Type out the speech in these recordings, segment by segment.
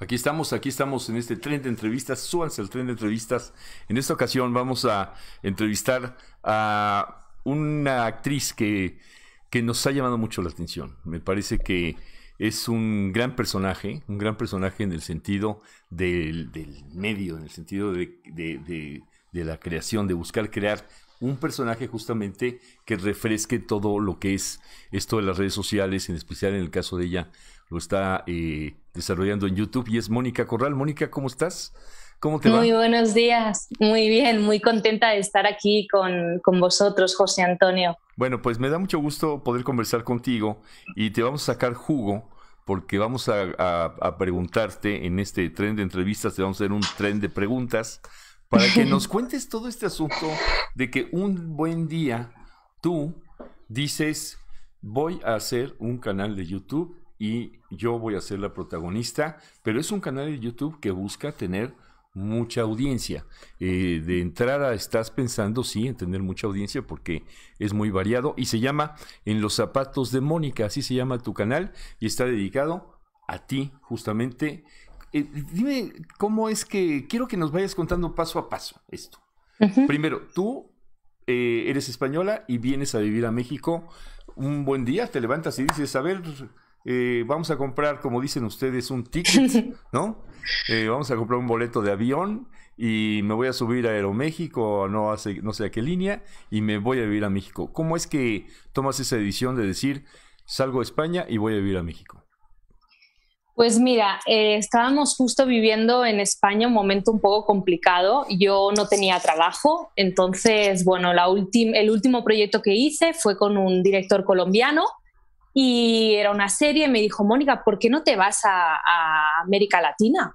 Aquí estamos, aquí estamos en este tren de entrevistas. Súbanse al tren de entrevistas. En esta ocasión vamos a entrevistar a una actriz que, que nos ha llamado mucho la atención. Me parece que es un gran personaje, un gran personaje en el sentido del, medio, en el sentido de, la creación, de buscar crear un personaje justamente que refresque todo lo que es esto de las redes sociales, en especial en el caso de ella, lo está eh, desarrollando en YouTube y es Mónica Corral. Mónica, ¿cómo estás? ¿Cómo te va? Muy buenos días, muy bien, muy contenta de estar aquí con, vosotros, José Antonio. Bueno, pues me da mucho gusto poder conversar contigo y te vamos a sacar jugo porque vamos a, a preguntarte en este tren de entrevistas, te vamos a hacer un tren de preguntas para que nos cuentes todo este asunto de que un buen día tú dices, voy a hacer un canal de YouTube y yo voy a ser la protagonista, pero es un canal de YouTube que busca tener mucha audiencia. Eh, de entrada estás pensando, sí, en tener mucha audiencia porque es muy variado y se llama En los zapatos de Mónica, así se llama tu canal y está dedicado a ti justamente. Eh, dime cómo es que quiero que nos vayas contando paso a paso esto. Primero, tú eh, eres española y vienes a vivir a México. Un buen día, te levantas y dices, a ver, eh, vamos a comprar, como dicen ustedes, un ticket, ¿no? Eh, vamos a comprar un boleto de avión y me voy a subir a Aeroméxico, no, hace, no sé a qué línea, y me voy a vivir a México. ¿Cómo es que tomas esa decisión de decir, salgo de España y voy a vivir a México? Pues mira, eh, estábamos justo viviendo en España un momento un poco complicado. Yo no tenía trabajo, entonces, bueno, la el último proyecto que hice fue con un director colombiano y era una serie, me dijo, Mónica, ¿por qué no te vas a, América Latina?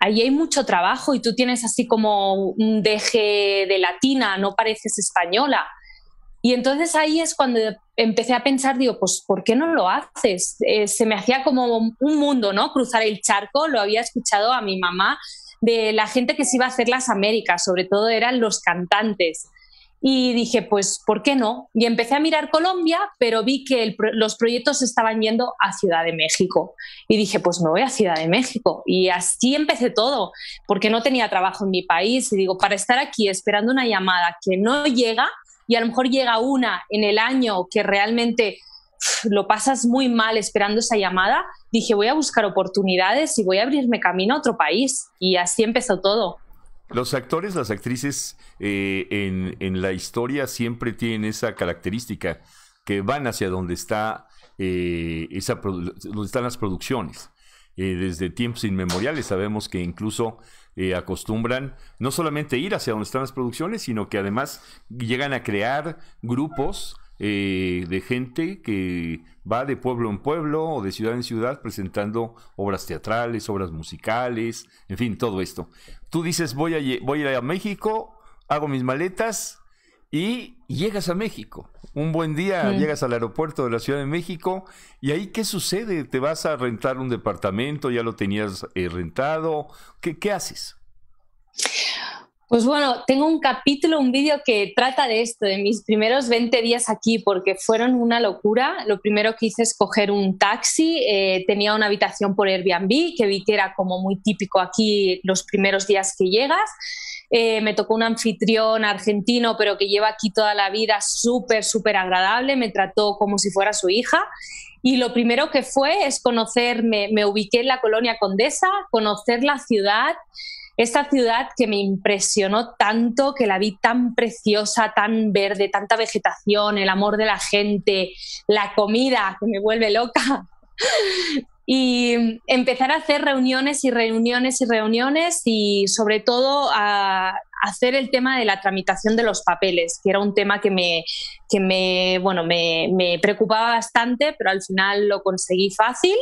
Ahí hay mucho trabajo y tú tienes así como un deje de latina, no pareces española. Y entonces ahí es cuando empecé a pensar, digo, pues ¿por qué no lo haces? Eh, se me hacía como un mundo, ¿no? Cruzar el charco, lo había escuchado a mi mamá, de la gente que se iba a hacer las Américas, sobre todo eran los cantantes y dije, pues, ¿por qué no? Y empecé a mirar Colombia, pero vi que los proyectos estaban yendo a Ciudad de México. Y dije, pues me voy a Ciudad de México. Y así empecé todo, porque no tenía trabajo en mi país. Y digo, para estar aquí esperando una llamada que no llega, y a lo mejor llega una en el año que realmente lo pasas muy mal esperando esa llamada, dije, voy a buscar oportunidades y voy a abrirme camino a otro país. Y así empezó todo. Los actores, las actrices eh, en, la historia siempre tienen esa característica, que van hacia donde, está, eh, esa, donde están las producciones. Eh, desde tiempos inmemoriales sabemos que incluso acostumbran no solamente ir hacia donde están las producciones, sino que además llegan a crear grupos eh, de gente que va de pueblo en pueblo o de ciudad en ciudad presentando obras teatrales, obras musicales, en fin, todo esto. Tú dices, voy a, voy ir a México, hago mis maletas y llegas a México. Un buen día llegas al aeropuerto de la Ciudad de México y ahí qué sucede? ¿Te vas a rentar un departamento? ¿Ya lo tenías eh, rentado? ¿Qué, qué haces? Pues bueno, tengo un capítulo, un vídeo que trata de esto, de mis primeros 20 días aquí, porque fueron una locura. Lo primero que hice es coger un taxi, eh, tenía una habitación por Airbnb, que vi que era como muy típico aquí los primeros días que llegas. Eh, me tocó un anfitrión argentino, pero que lleva aquí toda la vida, súper, súper agradable, me trató como si fuera su hija. Y lo primero que fue es conocerme, me ubiqué en la colonia Condesa, conocer la ciudad, esta ciudad que me impresionó tanto, que la vi tan preciosa, tan verde, tanta vegetación, el amor de la gente, la comida que me vuelve loca. y empezar a hacer reuniones y reuniones y reuniones y sobre todo a hacer el tema de la tramitación de los papeles, que era un tema que me, que me preocupaba bastante, pero al final lo conseguí fácil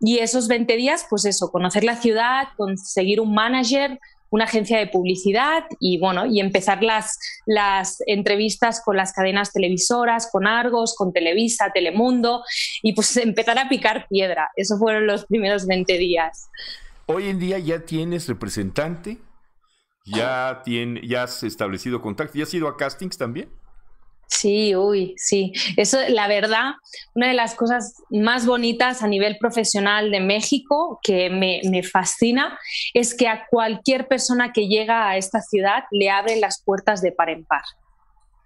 y esos 20 días, pues eso, conocer la ciudad, conseguir un manager, una agencia de publicidad y bueno, y empezar las, las entrevistas con las cadenas televisoras, con Argos, con Televisa, Telemundo, y pues empezar a picar piedra. Esos fueron los primeros 20 días. Hoy en día ya tienes representante, ya, tiene, ya has establecido contacto, ya has ido a castings también. Sí, uy, sí. Eso, la verdad, una de las cosas más bonitas a nivel profesional de México que me, me, fascina es que a cualquier persona que llega a esta ciudad le abren las puertas de par en par.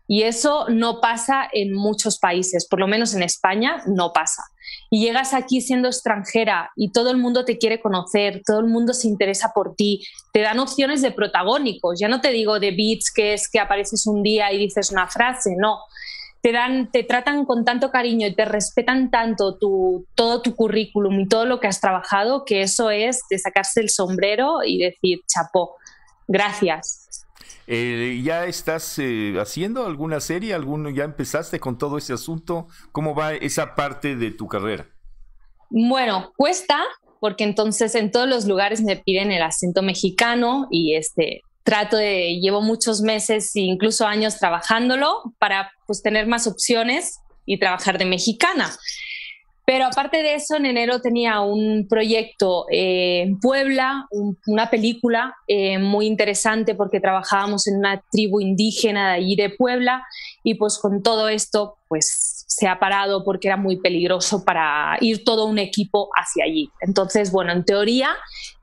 Y eso no pasa en muchos países, por lo menos en España no pasa y llegas aquí siendo extranjera y todo el mundo te quiere conocer, todo el mundo se interesa por ti, te dan opciones de protagónicos, ya no te digo de beats que es que apareces un día y dices una frase, no. Te, dan, te tratan con tanto cariño y te respetan tanto tu, todo tu currículum y todo lo que has trabajado que eso es de sacarse el sombrero y decir chapó, gracias. Eh, ¿Ya estás eh, haciendo alguna serie? ¿Alguno, ¿Ya empezaste con todo ese asunto? ¿Cómo va esa parte de tu carrera? Bueno, cuesta, porque entonces en todos los lugares me piden el acento mexicano y este trato de, llevo muchos meses e incluso años trabajándolo para pues tener más opciones y trabajar de mexicana. Pero aparte de eso, en enero tenía un proyecto eh, en Puebla, una película eh, muy interesante porque trabajábamos en una tribu indígena de allí de Puebla y pues con todo esto pues se ha parado porque era muy peligroso para ir todo un equipo hacia allí. Entonces, bueno, en teoría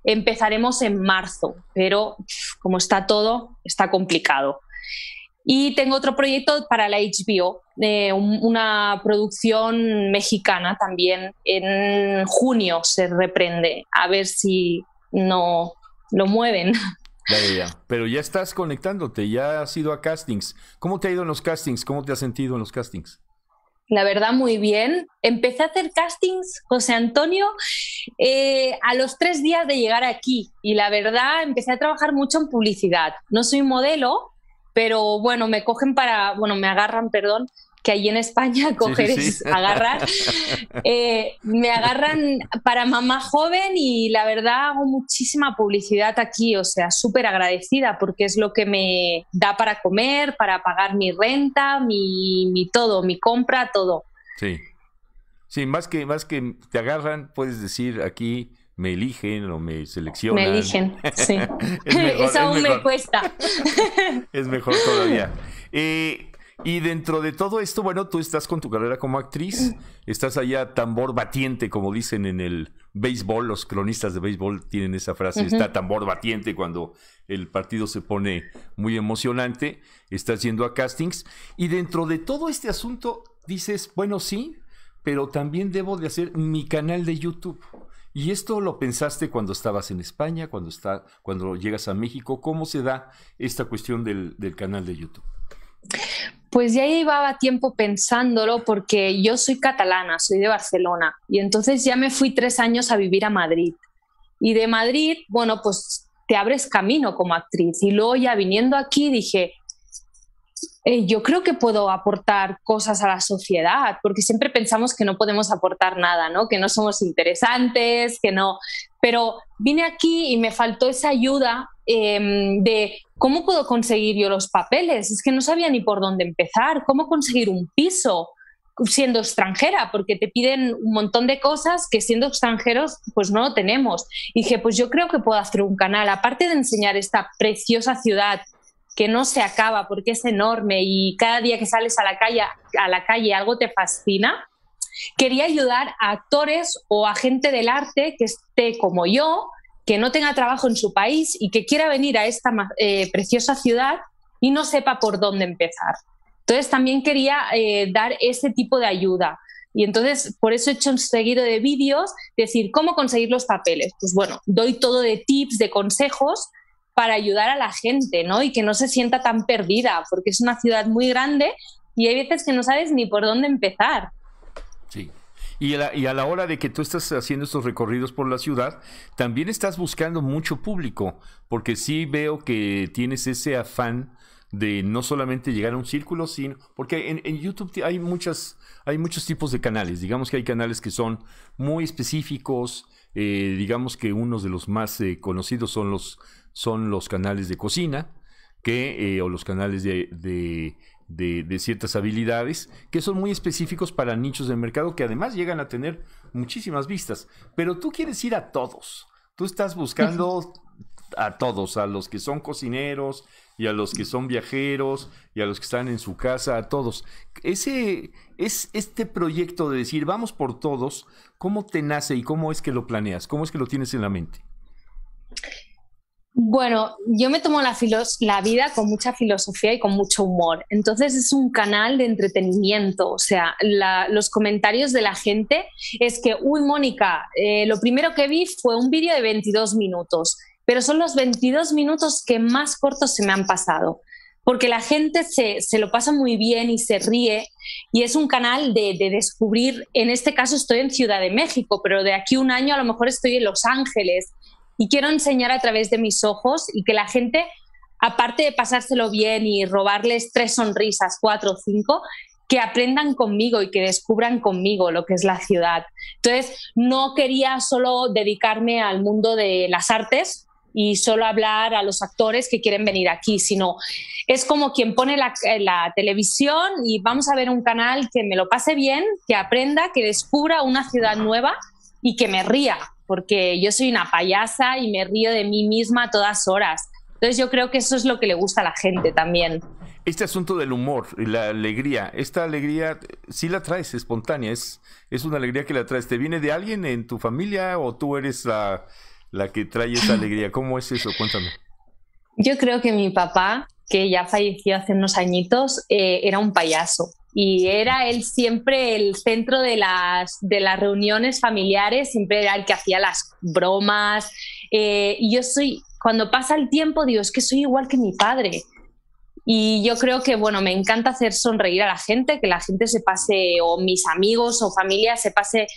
empezaremos en marzo, pero como está todo, está complicado. Y tengo otro proyecto para la HBO, eh, una producción mexicana también. En junio se reprende, a ver si no lo mueven. Pero ya estás conectándote, ya has ido a castings. ¿Cómo te ha ido en los castings? ¿Cómo te has sentido en los castings? La verdad, muy bien. Empecé a hacer castings, José Antonio, eh, a los tres días de llegar aquí. Y la verdad, empecé a trabajar mucho en publicidad. No soy modelo, pero bueno, me cogen para, bueno, me agarran, perdón, que allí en España coger es agarrar. Eh, me agarran para mamá joven y la verdad hago muchísima publicidad aquí, o sea, súper agradecida porque es lo que me da para comer, para pagar mi renta, mi, mi todo, mi compra, todo. Sí. Sí, más que, más que te agarran, puedes decir aquí, me eligen o me seleccionan. Me eligen, sí. es aún me cuesta. es mejor todavía. Eh, y dentro de todo esto, bueno, tú estás con tu carrera como actriz, estás allá tambor batiente, como dicen en el béisbol, los cronistas de béisbol tienen esa frase, está tambor batiente cuando el partido se pone muy emocionante, estás yendo a castings, y dentro de todo este asunto dices, bueno, sí, pero también debo de hacer mi canal de YouTube. ¿Y esto lo pensaste cuando estabas en España, cuando, está, cuando llegas a México? ¿Cómo se da esta cuestión del, del canal de YouTube? Pues ya llevaba tiempo pensándolo porque yo soy catalana, soy de Barcelona y entonces ya me fui tres años a vivir a Madrid. Y de Madrid, bueno, pues te abres camino como actriz. Y luego ya viniendo aquí dije, eh, yo creo que puedo aportar cosas a la sociedad, porque siempre pensamos que no podemos aportar nada, ¿no? que no somos interesantes, que no. Pero vine aquí y me faltó esa ayuda em, de cómo puedo conseguir yo los papeles. Es que no sabía ni por dónde empezar, cómo conseguir un piso siendo extranjera, porque te piden un montón de cosas que siendo extranjeros pues no lo tenemos. Y dije, pues yo creo que puedo hacer un canal, aparte de enseñar esta preciosa ciudad que no se acaba porque es enorme y cada día que sales a la calle, a la calle algo te fascina, quería ayudar a actores o a gente del arte que esté como yo, que no tenga trabajo en su país y que quiera venir a esta eh, preciosa ciudad y no sepa por dónde empezar. Entonces también quería eh, dar ese tipo de ayuda. Y entonces, por eso he hecho un seguido de vídeos, decir, ¿cómo conseguir los papeles? Pues bueno, doy todo de tips, de consejos para ayudar a la gente, ¿no? Y que no se sienta tan perdida, porque es una ciudad muy grande y hay veces que no sabes ni por dónde empezar. Sí. Y a, la, hora de que tú estás haciendo estos recorridos por la ciudad, también estás buscando mucho público, porque sí veo que tienes ese afán de no solamente llegar a un círculo, sino porque en, en YouTube hay muchas, hay muchos tipos de canales. Digamos que hay canales que son muy específicos, eh, digamos que unos de los más eh, conocidos son los, son los canales de cocina que, eh, o los canales de, ciertas habilidades que son muy específicos para nichos de mercado que además llegan a tener muchísimas vistas. Pero tú quieres ir a todos. Tú estás buscando a todos, a los que son cocineros y a los que son viajeros y a los que están en su casa, a todos. Ese es este proyecto de decir, vamos por todos, ¿cómo te nace y cómo es que lo planeas? ¿Cómo es que lo tienes en la mente? Bueno, yo me tomo la, la, vida con mucha filosofía y con mucho humor. Entonces es un canal de entretenimiento. O sea, los comentarios de la gente es que, uy, Mónica, eh, lo primero que vi fue un vídeo de 22 minutos pero son los 22 minutos que más cortos se me han pasado, porque la gente se, lo pasa muy bien y se ríe y es un canal de, de, descubrir, en este caso estoy en Ciudad de México, pero de aquí un año a lo mejor estoy en Los Ángeles y quiero enseñar a través de mis ojos y que la gente, aparte de pasárselo bien y robarles tres sonrisas, cuatro o cinco, que aprendan conmigo y que descubran conmigo lo que es la ciudad. Entonces, no quería solo dedicarme al mundo de las artes, y solo hablar a los actores que quieren venir aquí, sino es como quien pone eh, la, televisión y vamos a ver un canal que me lo pase bien, que aprenda, que descubra una ciudad nueva y que me ría, porque yo soy una payasa y me río de mí misma a todas horas. Entonces yo creo que eso es lo que le gusta a la gente también. Este asunto del humor y la alegría, esta alegría sí la traes espontánea, es, una alegría que la traes. ¿Te viene de alguien en tu familia o tú eres la la que trae esa alegría. ¿Cómo es eso? Cuéntame. Yo creo que mi papá, que ya falleció hace unos añitos, eh, era un payaso y era él siempre el centro de las, de las reuniones familiares, siempre era el que hacía las bromas. Eh, y yo soy, cuando pasa el tiempo, digo, es que soy igual que mi padre. Y yo creo que, bueno, me encanta hacer sonreír a la gente, que la gente se pase, o mis amigos o familia se pase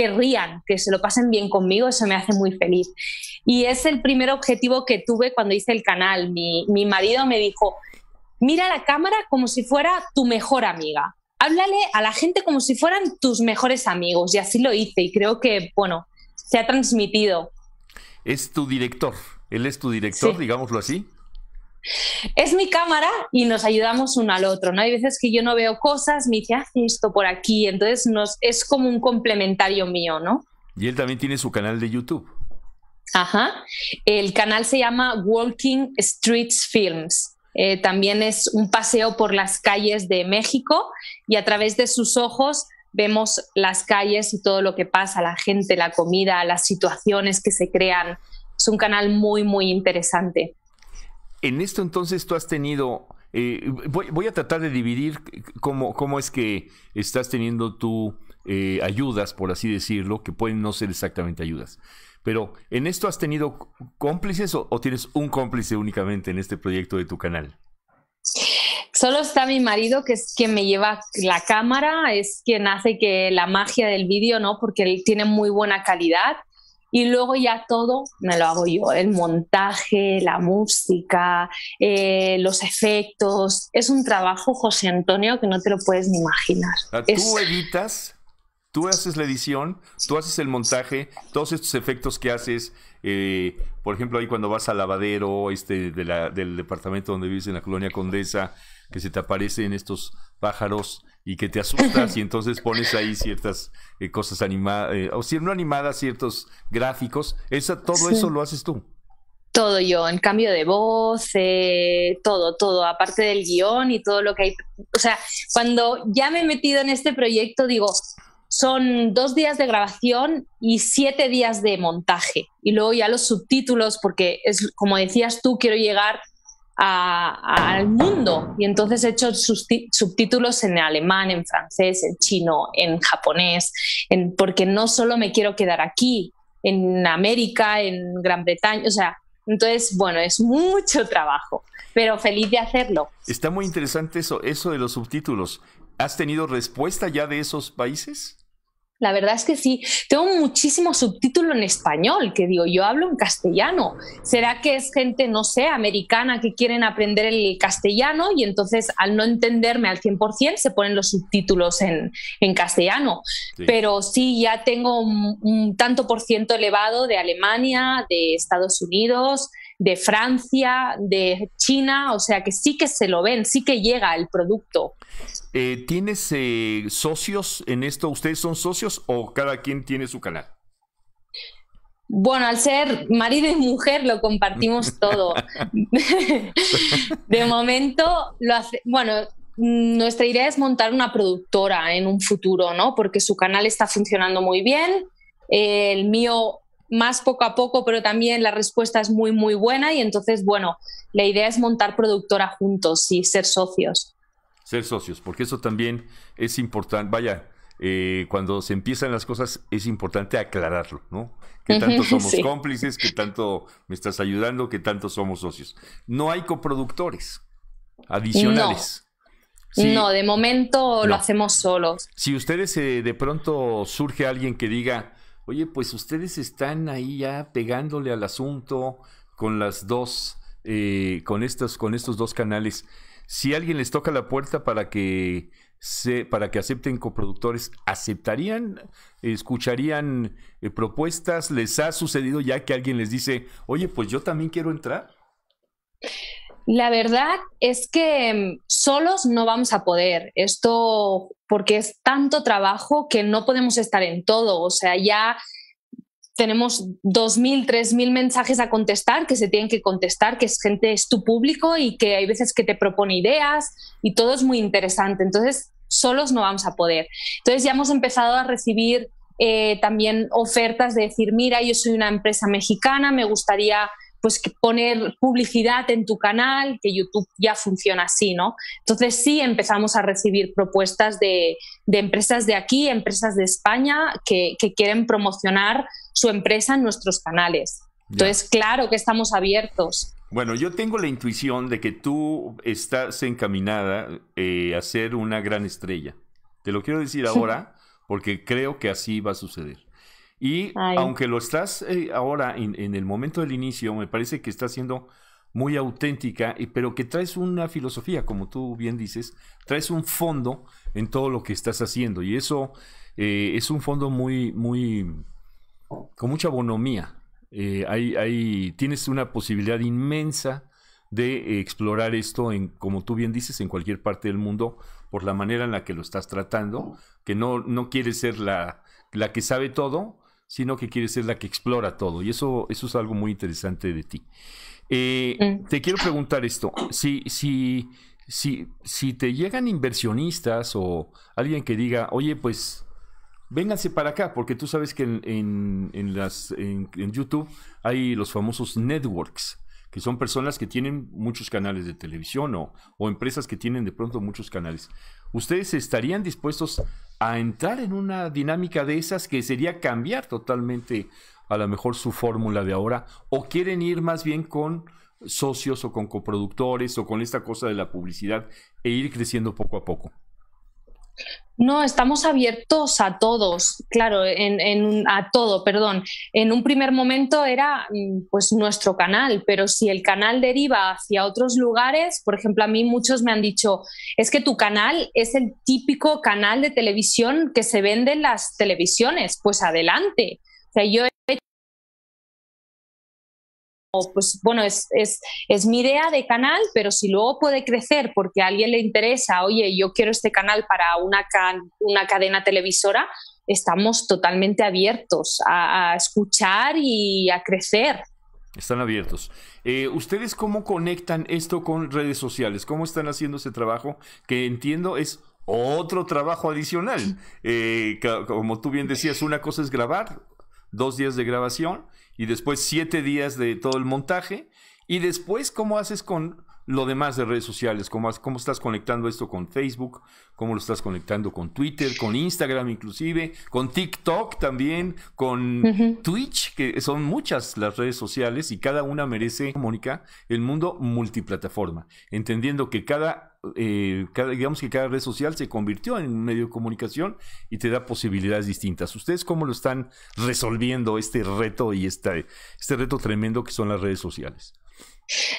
que rían, que se lo pasen bien conmigo, eso me hace muy feliz. Y es el primer objetivo que tuve cuando hice el canal. Mi, marido me dijo, mira la cámara como si fuera tu mejor amiga. Háblale a la gente como si fueran tus mejores amigos. Y así lo hice. Y creo que, bueno, se ha transmitido. Es tu director. Él es tu director, digámoslo así es mi cámara y nos ayudamos uno al otro, ¿no? Hay veces que yo no veo cosas, me dice, haz esto por aquí, entonces nos, es como un complementario mío, ¿no? Y él también tiene su canal de YouTube. Ajá, el canal se llama Walking Streets Films. Eh, también es un paseo por las calles de México y a través de sus ojos vemos las calles y todo lo que pasa, la gente, la comida, las situaciones que se crean. Es un canal muy, muy interesante. En esto entonces tú has tenido... Eh, voy, a tratar de dividir cómo, cómo es que estás teniendo tú eh, ayudas, por así decirlo, que pueden no ser exactamente ayudas. Pero, ¿en esto has tenido cómplices o, tienes un cómplice únicamente en este proyecto de tu canal? Solo está mi marido, que es quien me lleva la cámara, es quien hace que la magia del vídeo, ¿no? Porque él tiene muy buena calidad y luego ya todo me lo hago yo, el montaje, la música, eh, los efectos. Es un trabajo, José Antonio, que no te lo puedes ni imaginar. ¿Tú editas? ¿Tú haces la edición? ¿Tú haces el montaje? Todos estos efectos que haces, eh, por ejemplo, ahí cuando vas al lavadero este, del departamento donde vives en la colonia Condesa, que se te aparecen estos pájaros y que te asustas y entonces pones ahí ciertas eh, cosas animadas, eh, o si no animadas, ciertos gráficos. Esa, todo eso lo haces tú. Todo yo, en cambio de voz, eh, todo, todo, aparte del guión y todo lo que hay. O sea, cuando ya me he metido en este proyecto, digo, son dos días de grabación y siete días de montaje. Y luego ya los subtítulos, porque es como decías tú, quiero llegar al mundo. Y entonces he hecho subtítulos en alemán, en francés, en chino, en japonés, porque no solo me quiero quedar aquí, en América, en Gran Bretaña, o sea, entonces, bueno, es mucho trabajo, pero feliz de hacerlo. Está muy interesante eso, eso de los subtítulos. ¿Has tenido respuesta ya de esos países? La verdad es que sí, tengo muchísimo subtítulo en español, que digo, yo hablo en castellano. ¿Será que es gente, no sé, americana que quieren aprender el castellano y entonces al no entenderme al 100% se ponen los subtítulos en, castellano? Pero sí, ya tengo un, un tanto por ciento elevado de Alemania, de Estados Unidos, de Francia, de China, o sea que sí que se lo ven, sí que llega el producto. Eh, ¿Tienes eh, socios en esto? ¿Ustedes son socios o cada quien tiene su canal? Bueno, al ser marido y mujer lo compartimos todo. de momento, lo hace, bueno, nuestra idea es montar una productora en un futuro, ¿no? Porque su canal está funcionando muy bien. El mío más poco a poco, pero también la respuesta es muy, muy buena y entonces, bueno, la idea es montar productora juntos y ser socios. Ser socios, porque eso también es importante. Vaya, eh, cuando se empiezan las cosas es importante aclararlo, ¿no? Que tanto somos cómplices, que tanto me estás ayudando, que tanto somos socios. No hay coproductores adicionales. No. de momento lo hacemos solos. Si ustedes eh, de pronto surge alguien que diga, oye, pues ustedes están ahí ya pegándole al asunto con las dos, eh, con, con estos dos canales. Si alguien les toca la puerta para que se, para que acepten coproductores, ¿aceptarían? ¿Escucharían eh, propuestas? ¿Les ha sucedido ya que alguien les dice, oye, pues yo también quiero entrar? la verdad es que mm, solos no vamos a poder. Esto porque es tanto trabajo que no podemos estar en todo. O sea, ya tenemos 2.000, 3.000 mensajes a contestar que se tienen que contestar, que es gente, es tu público y que hay veces que te propone ideas y todo es muy interesante. Entonces, solos no vamos a poder. Entonces, ya hemos empezado a recibir eh, también ofertas de decir, mira, yo soy una empresa mexicana, me gustaría pues poner publicidad en tu canal, que YouTube ya funciona así, ¿no? Entonces sí empezamos a recibir propuestas de, empresas de aquí, empresas de España, que, quieren promocionar su empresa en nuestros canales. Entonces, claro que estamos abiertos. Bueno, yo tengo la intuición de que tú estás encaminada eh, a ser una gran estrella. Te lo quiero decir ahora porque creo que así va a suceder. Y aunque lo estás eh, ahora en, el momento del inicio, me parece que está siendo muy auténtica, y pero que traes una filosofía, como tú bien dices, traes un fondo en todo lo que estás haciendo. Y eso eh, es un fondo muy, muy, con mucha bonomía. Eh, hay, hay, tienes una posibilidad inmensa de explorar esto en, como tú bien dices, en cualquier parte del mundo, por la manera en la que lo estás tratando, que no, no quieres ser la, la que sabe todo, sino que quieres ser la que explora todo. Y eso, eso es algo muy interesante de ti. Eh, mm. Te quiero preguntar esto. Si, si, si, si te llegan inversionistas o alguien que diga, oye, pues vénganse para acá, porque tú sabes que en, en, YouTube hay los famosos networks, que son personas que tienen muchos canales de televisión o, o empresas que tienen de pronto muchos canales. ¿Ustedes estarían dispuestos a entrar en una dinámica de esas que sería cambiar totalmente a lo mejor su fórmula de ahora o quieren ir más bien con socios o con coproductores o con esta cosa de la publicidad e ir creciendo poco a poco? No, estamos abiertos a todos, claro, en, a todo, perdón. En un primer momento era mm, pues nuestro canal, pero si el canal deriva hacia otros lugares, por ejemplo, a mí muchos me han dicho, es que tu canal es el típico canal de televisión que se vende en las televisiones, pues adelante. O sea, yo he pues bueno, es, mi idea de canal, pero si luego puede crecer porque a alguien le interesa, oye, yo quiero este canal para una, una cadena televisora, estamos totalmente abiertos a, escuchar y a crecer. Están abiertos. Eh, ¿Ustedes cómo conectan esto con redes sociales? ¿Cómo están haciendo ese trabajo? Que entiendo es otro trabajo adicional. Eh, como tú bien decías, una cosa es grabar, dos días de grabación y después siete días de todo el montaje. Y después, ¿cómo haces con lo demás de redes sociales, cómo, cómo estás conectando esto con Facebook, cómo lo estás conectando con Twitter, con Instagram inclusive, con TikTok también, con Twitch, que son muchas las redes sociales y cada una merece, Mónica, el mundo multiplataforma, entendiendo que cada, eh, cada, digamos que cada red social se convirtió en un medio de comunicación y te da posibilidades distintas. ¿Ustedes cómo lo están resolviendo este reto y este, este reto tremendo que son las redes sociales?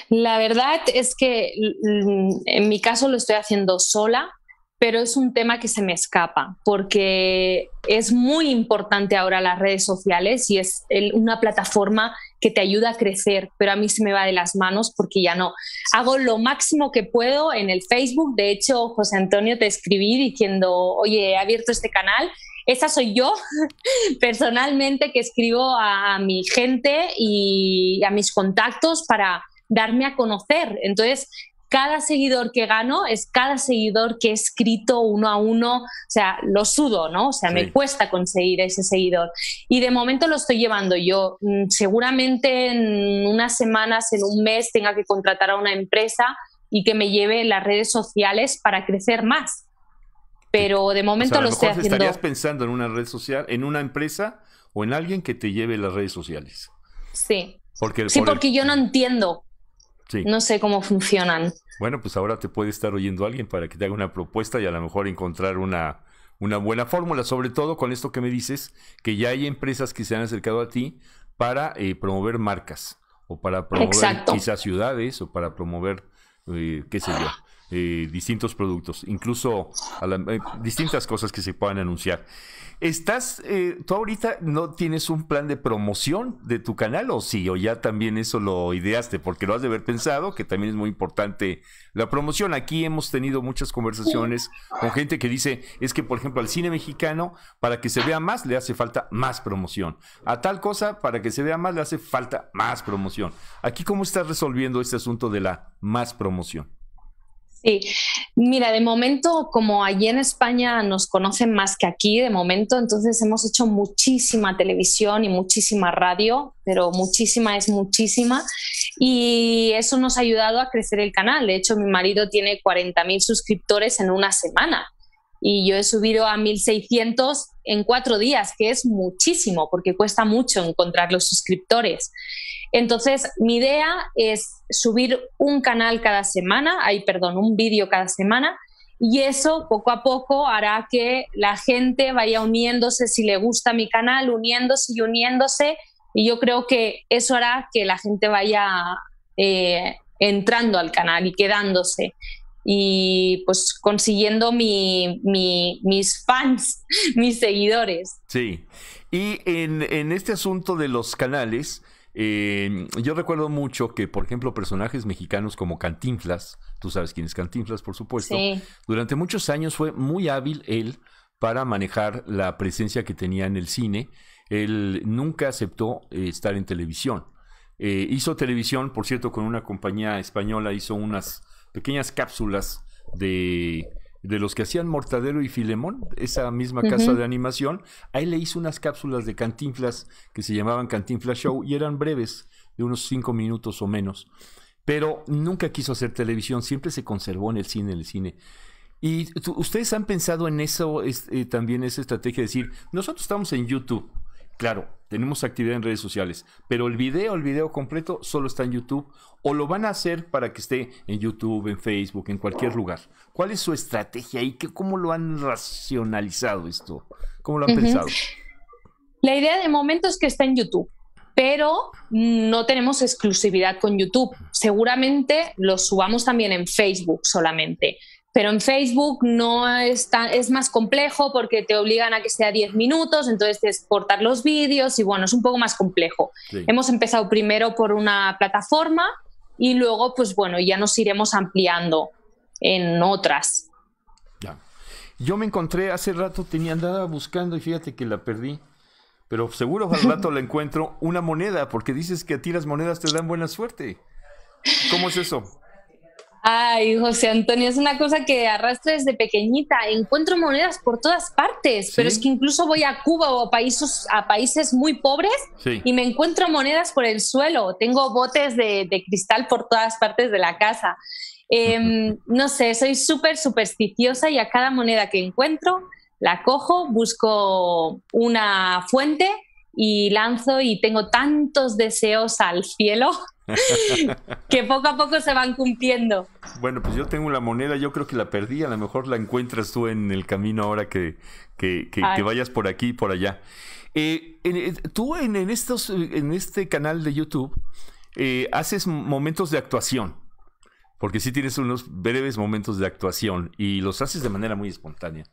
La verdad es que mm, en mi caso lo estoy haciendo sola, pero es un tema que se me escapa porque es muy importante ahora las redes sociales y es una plataforma que te ayuda a crecer, pero a mí se me va de las manos porque ya no. Hago lo máximo que puedo en el Facebook, de hecho José Antonio te escribí diciendo, oye, he abierto este canal. Esa soy yo personalmente que escribo a mi gente y a mis contactos para darme a conocer. Entonces, cada seguidor que gano es cada seguidor que he escrito uno a uno, o sea, lo sudo, ¿no? O sea, me cuesta conseguir a ese seguidor. Y de momento lo estoy llevando yo. Mm, seguramente en unas semanas, en un mes, tenga que contratar a una empresa y que me lleve las redes sociales para crecer más. Pero de momento lo, estoy haciendo. ¿Estarías pensando en una red social, en una empresa o en alguien que te lleve las redes sociales? Sí. Porque, sí, porque yo no entiendo no sé cómo funcionan. Bueno, pues ahora te puede estar oyendo alguien para que te haga una propuesta y a lo mejor encontrar una, una buena fórmula, sobre todo con esto que me dices, que ya hay empresas que se han acercado a ti para eh, promover marcas o para promover quizás ciudades o para promover, eh, qué sé yo, eh, distintos productos, incluso a distintas cosas que se puedan anunciar. ¿Estás, eh, tú ahorita no tienes un plan de promoción de tu canal o sí? ¿O ya también eso lo ideaste? Porque lo has de haber pensado, que también es muy importante la promoción. Aquí hemos tenido muchas conversaciones con gente que dice, es que por ejemplo al cine mexicano, para que se vea más, le hace falta más promoción. A tal cosa, para que se vea más, le hace falta más promoción. Aquí, ¿cómo estás resolviendo este asunto de la más promoción? Sí, mira, de momento, como allí en España nos conocen más que aquí, de momento, entonces hemos hecho muchísima televisión y muchísima radio, pero muchísima es muchísima, y eso nos ha ayudado a crecer el canal. De hecho, mi marido tiene 40.000 suscriptores en una semana y yo he subido a 1.600 en cuatro días, que es muchísimo, porque cuesta mucho encontrar los suscriptores. Entonces, mi idea es subir un canal cada semana, hay perdón, un vídeo cada semana, y eso poco a poco hará que la gente vaya uniéndose, si le gusta mi canal, uniéndose y uniéndose, y yo creo que eso hará que la gente vaya eh, entrando al canal y quedándose y pues consiguiendo mis fans, mis seguidores. Sí, y en, este asunto de los canales, eh, yo recuerdo mucho que, por ejemplo, personajes mexicanos como Cantinflas, tú sabes quién es Cantinflas, por supuesto, durante muchos años fue muy hábil él para manejar la presencia que tenía en el cine. Él nunca aceptó eh, estar en televisión. Eh, hizo televisión, por cierto, con una compañía española, hizo unas pequeñas cápsulas de de los que hacían Mortadero y Filemón, esa misma casa de animación, ahí le hizo unas cápsulas de Cantinflas que se llamaban Cantinflas Show y eran breves, de unos cinco minutos o menos. Pero nunca quiso hacer televisión, siempre se conservó en el cine, en el cine. Y ustedes han pensado en eso eh, también, esa estrategia decir, nosotros estamos en YouTube, Claro, tenemos actividad en redes sociales, pero el video, el video completo solo está en YouTube o lo van a hacer para que esté en YouTube, en Facebook, en cualquier lugar. ¿Cuál es su estrategia y qué, cómo lo han racionalizado esto? ¿Cómo lo han pensado? La idea de momento es que está en YouTube, pero no tenemos exclusividad con YouTube. Seguramente lo subamos también en Facebook solamente. Pero en Facebook no es, es más complejo porque te obligan a que sea 10 minutos, entonces exportar los vídeos y bueno, es un poco más complejo. Hemos empezado primero por una plataforma y luego, pues bueno, ya nos iremos ampliando en otras. Yo me encontré hace rato, tenía andada buscando y fíjate que la perdí. Pero seguro al rato la encuentro una moneda, porque dices que a ti las monedas te dan buena suerte. ¿Cómo es eso? Ay, José Antonio, es una cosa que arrastro desde pequeñita. Encuentro monedas por todas partes, pero es que incluso voy a Cuba o a países, a países muy pobres y me encuentro monedas por el suelo. Tengo botes de, cristal por todas partes de la casa. Em, no sé, soy súper supersticiosa y a cada moneda que encuentro la cojo, busco una fuente y lanzo y tengo tantos deseos al cielo que poco a poco se van cumpliendo. Bueno, pues yo tengo la moneda, yo creo que la perdí, a lo mejor la encuentras tú en el camino ahora que, que, que, vayas por aquí y por allá. Eh, eh, tú en, en, estos, en este canal de YouTube eh, haces momentos de actuación, porque sí tienes unos breves momentos de actuación y los haces de manera muy espontánea.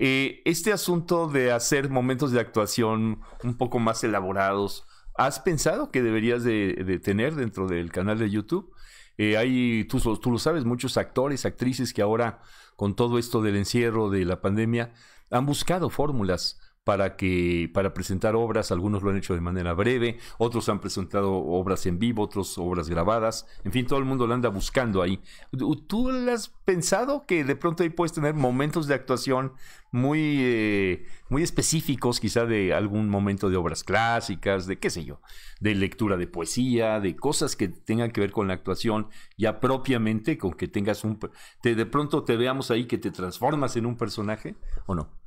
Eh, este asunto de hacer momentos de actuación un poco más elaborados, ¿has pensado que deberías de, tener dentro del canal de YouTube? Eh, hay, tú lo sabes, muchos actores, actrices que ahora con todo esto del encierro, de la pandemia, han buscado fórmulas para, que, para presentar obras. Algunos lo han hecho de manera breve, otros han presentado obras en vivo, otros obras grabadas. En fin, todo el mundo lo anda buscando ahí. ¿Tú has pensado que de pronto ahí puedes tener momentos de actuación muy, eh, muy específicos, quizá de algún momento de obras clásicas, de qué sé yo, de lectura de poesía, de cosas que tengan que ver con la actuación, ya propiamente con que tengas un... Te, de pronto te veamos ahí que te transformas en un personaje o no?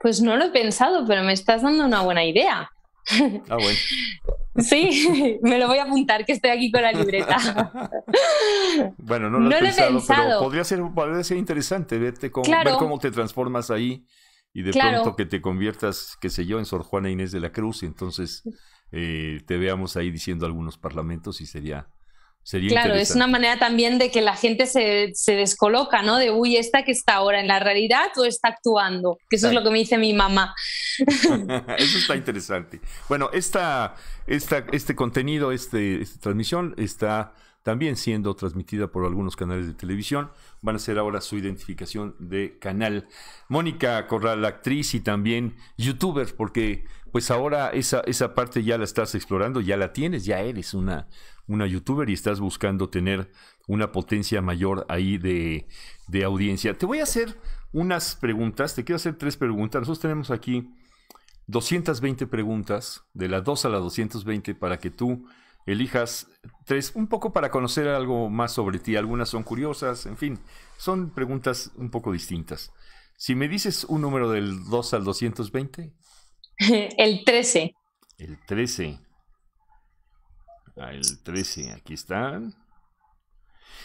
Pues no lo he pensado, pero me estás dando una buena idea. Ah, bueno. Sí, me lo voy a apuntar, que estoy aquí con la libreta. bueno, no lo, he, pensado, pero podría ser, podría ser interesante verte ver cómo te transformas ahí y de pronto que te conviertas, qué sé yo, en Sor Juana Inés de la Cruz, entonces eh, te veamos ahí diciendo algunos parlamentos y sería claro, es una manera también de que la gente se, descoloca, ¿no? De, uy, ¿esta que está ahora en la realidad o está actuando? Que eso es lo que me dice mi mamá. eso está interesante. Bueno, esta, este contenido, este, esta transmisión está también siendo transmitida por algunos canales de televisión. Van a ser ahora su identificación de canal. Mónica Corral, actriz y también youtuber, porque pues ahora esa, esa parte ya la estás explorando, ya la tienes, ya eres una una youtuber y estás buscando tener una potencia mayor ahí de, audiencia. Te voy a hacer unas preguntas, te quiero hacer tres preguntas. Nosotros tenemos aquí 220 preguntas, de la 2 a las 220, para que tú elijas tres, un poco para conocer algo más sobre ti. Algunas son curiosas, en fin, son preguntas un poco distintas. Si me dices un número del 2 al 220. El 13. El 13. Ah, el 13, aquí están.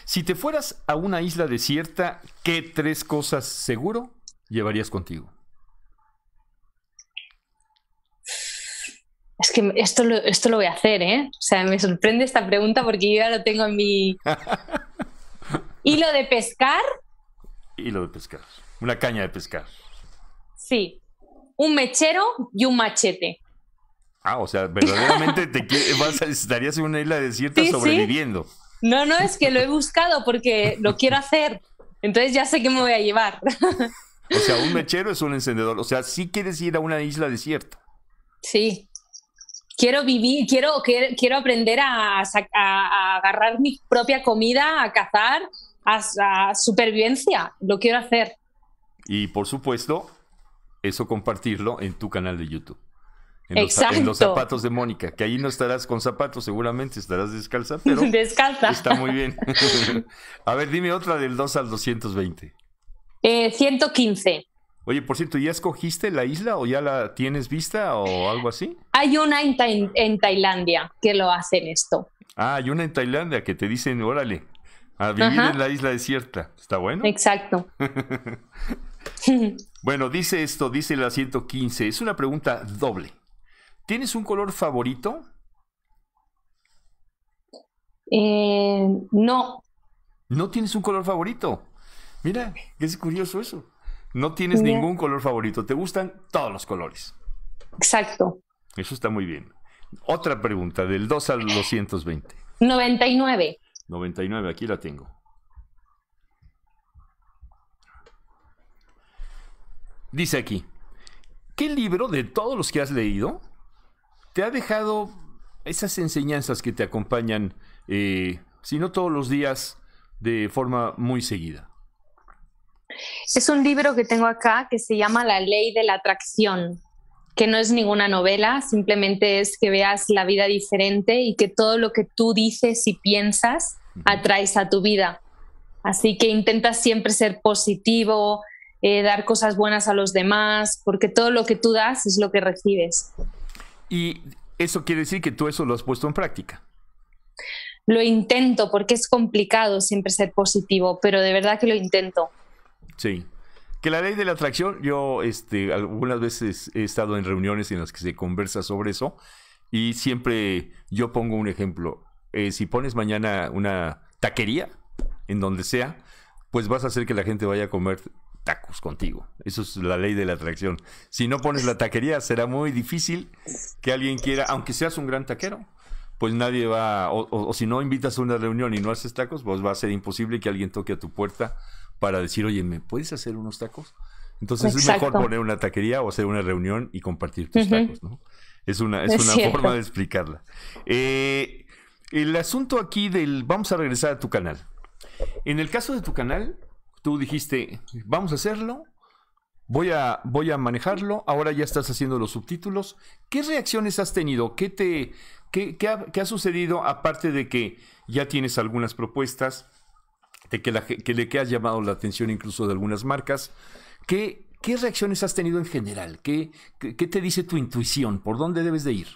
Si te fueras a una isla desierta, ¿qué tres cosas seguro llevarías contigo? Es que esto esto lo voy a hacer, ¿eh? O sea, me sorprende esta pregunta porque yo ya lo tengo en mi... ¿Hilo de pescar? Hilo de pescar. Una caña de pescar. Sí. Un mechero y un machete. Ah, o sea, verdaderamente te estarías en una isla desierta sobreviviendo. No, no, es que lo he buscado porque lo quiero hacer. Entonces ya sé qué me voy a llevar. O sea, un mechero es un encendedor. O sea, sí quieres ir a una isla desierta. Sí. Quiero vivir, quiero, aprender a, agarrar mi propia comida, a cazar, a supervivencia. Lo quiero hacer. Y por supuesto, eso compartirlo en tu canal de YouTube. En Los, zapatos de Mónica, que ahí no estarás con zapatos, seguramente estarás descalza, pero descalza. está muy bien. a ver, dime otra del 2 al 220. Eh, 115. Oye, por cierto, ¿ya escogiste la isla o ya la tienes vista o algo así? Hay una en, Tailandia que lo hacen esto. Ah, hay una en Tailandia que te dicen, órale, a vivir en la isla desierta. ¿Está bueno? Exacto. bueno, dice esto, dice la 115. Es una pregunta doble. ¿Tienes un color favorito? Eh, no. No tienes un color favorito. Mira, es curioso eso. No tienes ningún color favorito. Te gustan todos los colores. Exacto. Eso está muy bien. Otra pregunta, del 2 al 220. 99. 99, aquí la tengo. Dice aquí, ¿qué libro de todos los que has leído te ha dejado esas enseñanzas que te acompañan, eh, si no todos los días, de forma muy seguida? Es un libro que tengo acá que se llama La ley de la atracción, que no es ninguna novela, simplemente es que veas la vida diferente y que todo lo que tú dices y piensas atraes a tu vida. Así que intenta siempre ser positivo, eh, dar cosas buenas a los demás, porque todo lo que tú das es lo que recibes. Y eso quiere decir que tú eso lo has puesto en práctica. Lo intento porque es complicado siempre ser positivo, pero de verdad que lo intento. Sí. Que la ley de la atracción, yo este, algunas veces he estado en reuniones en las que se conversa sobre eso y siempre yo pongo un ejemplo. Eh, si pones mañana una taquería, en donde sea, pues vas a hacer que la gente vaya a comer tacos contigo. Eso es la ley de la atracción. Si no pones la taquería, será muy difícil que alguien quiera, aunque seas un gran taquero, pues nadie va, o, si no invitas a una reunión y no haces tacos, pues va a ser imposible que alguien toque a tu puerta para decir, oye, ¿me puedes hacer unos tacos? Entonces es mejor poner una taquería o hacer una reunión y compartir tus tacos, ¿no? Es una, es, una forma de explicarla. Eh, el asunto aquí del, vamos a regresar a tu canal. En el caso de tu canal, tú dijiste, vamos a hacerlo, voy a, voy a manejarlo, ahora ya estás haciendo los subtítulos. ¿Qué reacciones has tenido? ¿Qué, te, ha, sucedido aparte de que ya tienes algunas propuestas, de que, la, que le has llamado la atención incluso de algunas marcas? ¿Qué, qué reacciones has tenido en general? qué te dice tu intuición? ¿Por dónde debes de ir?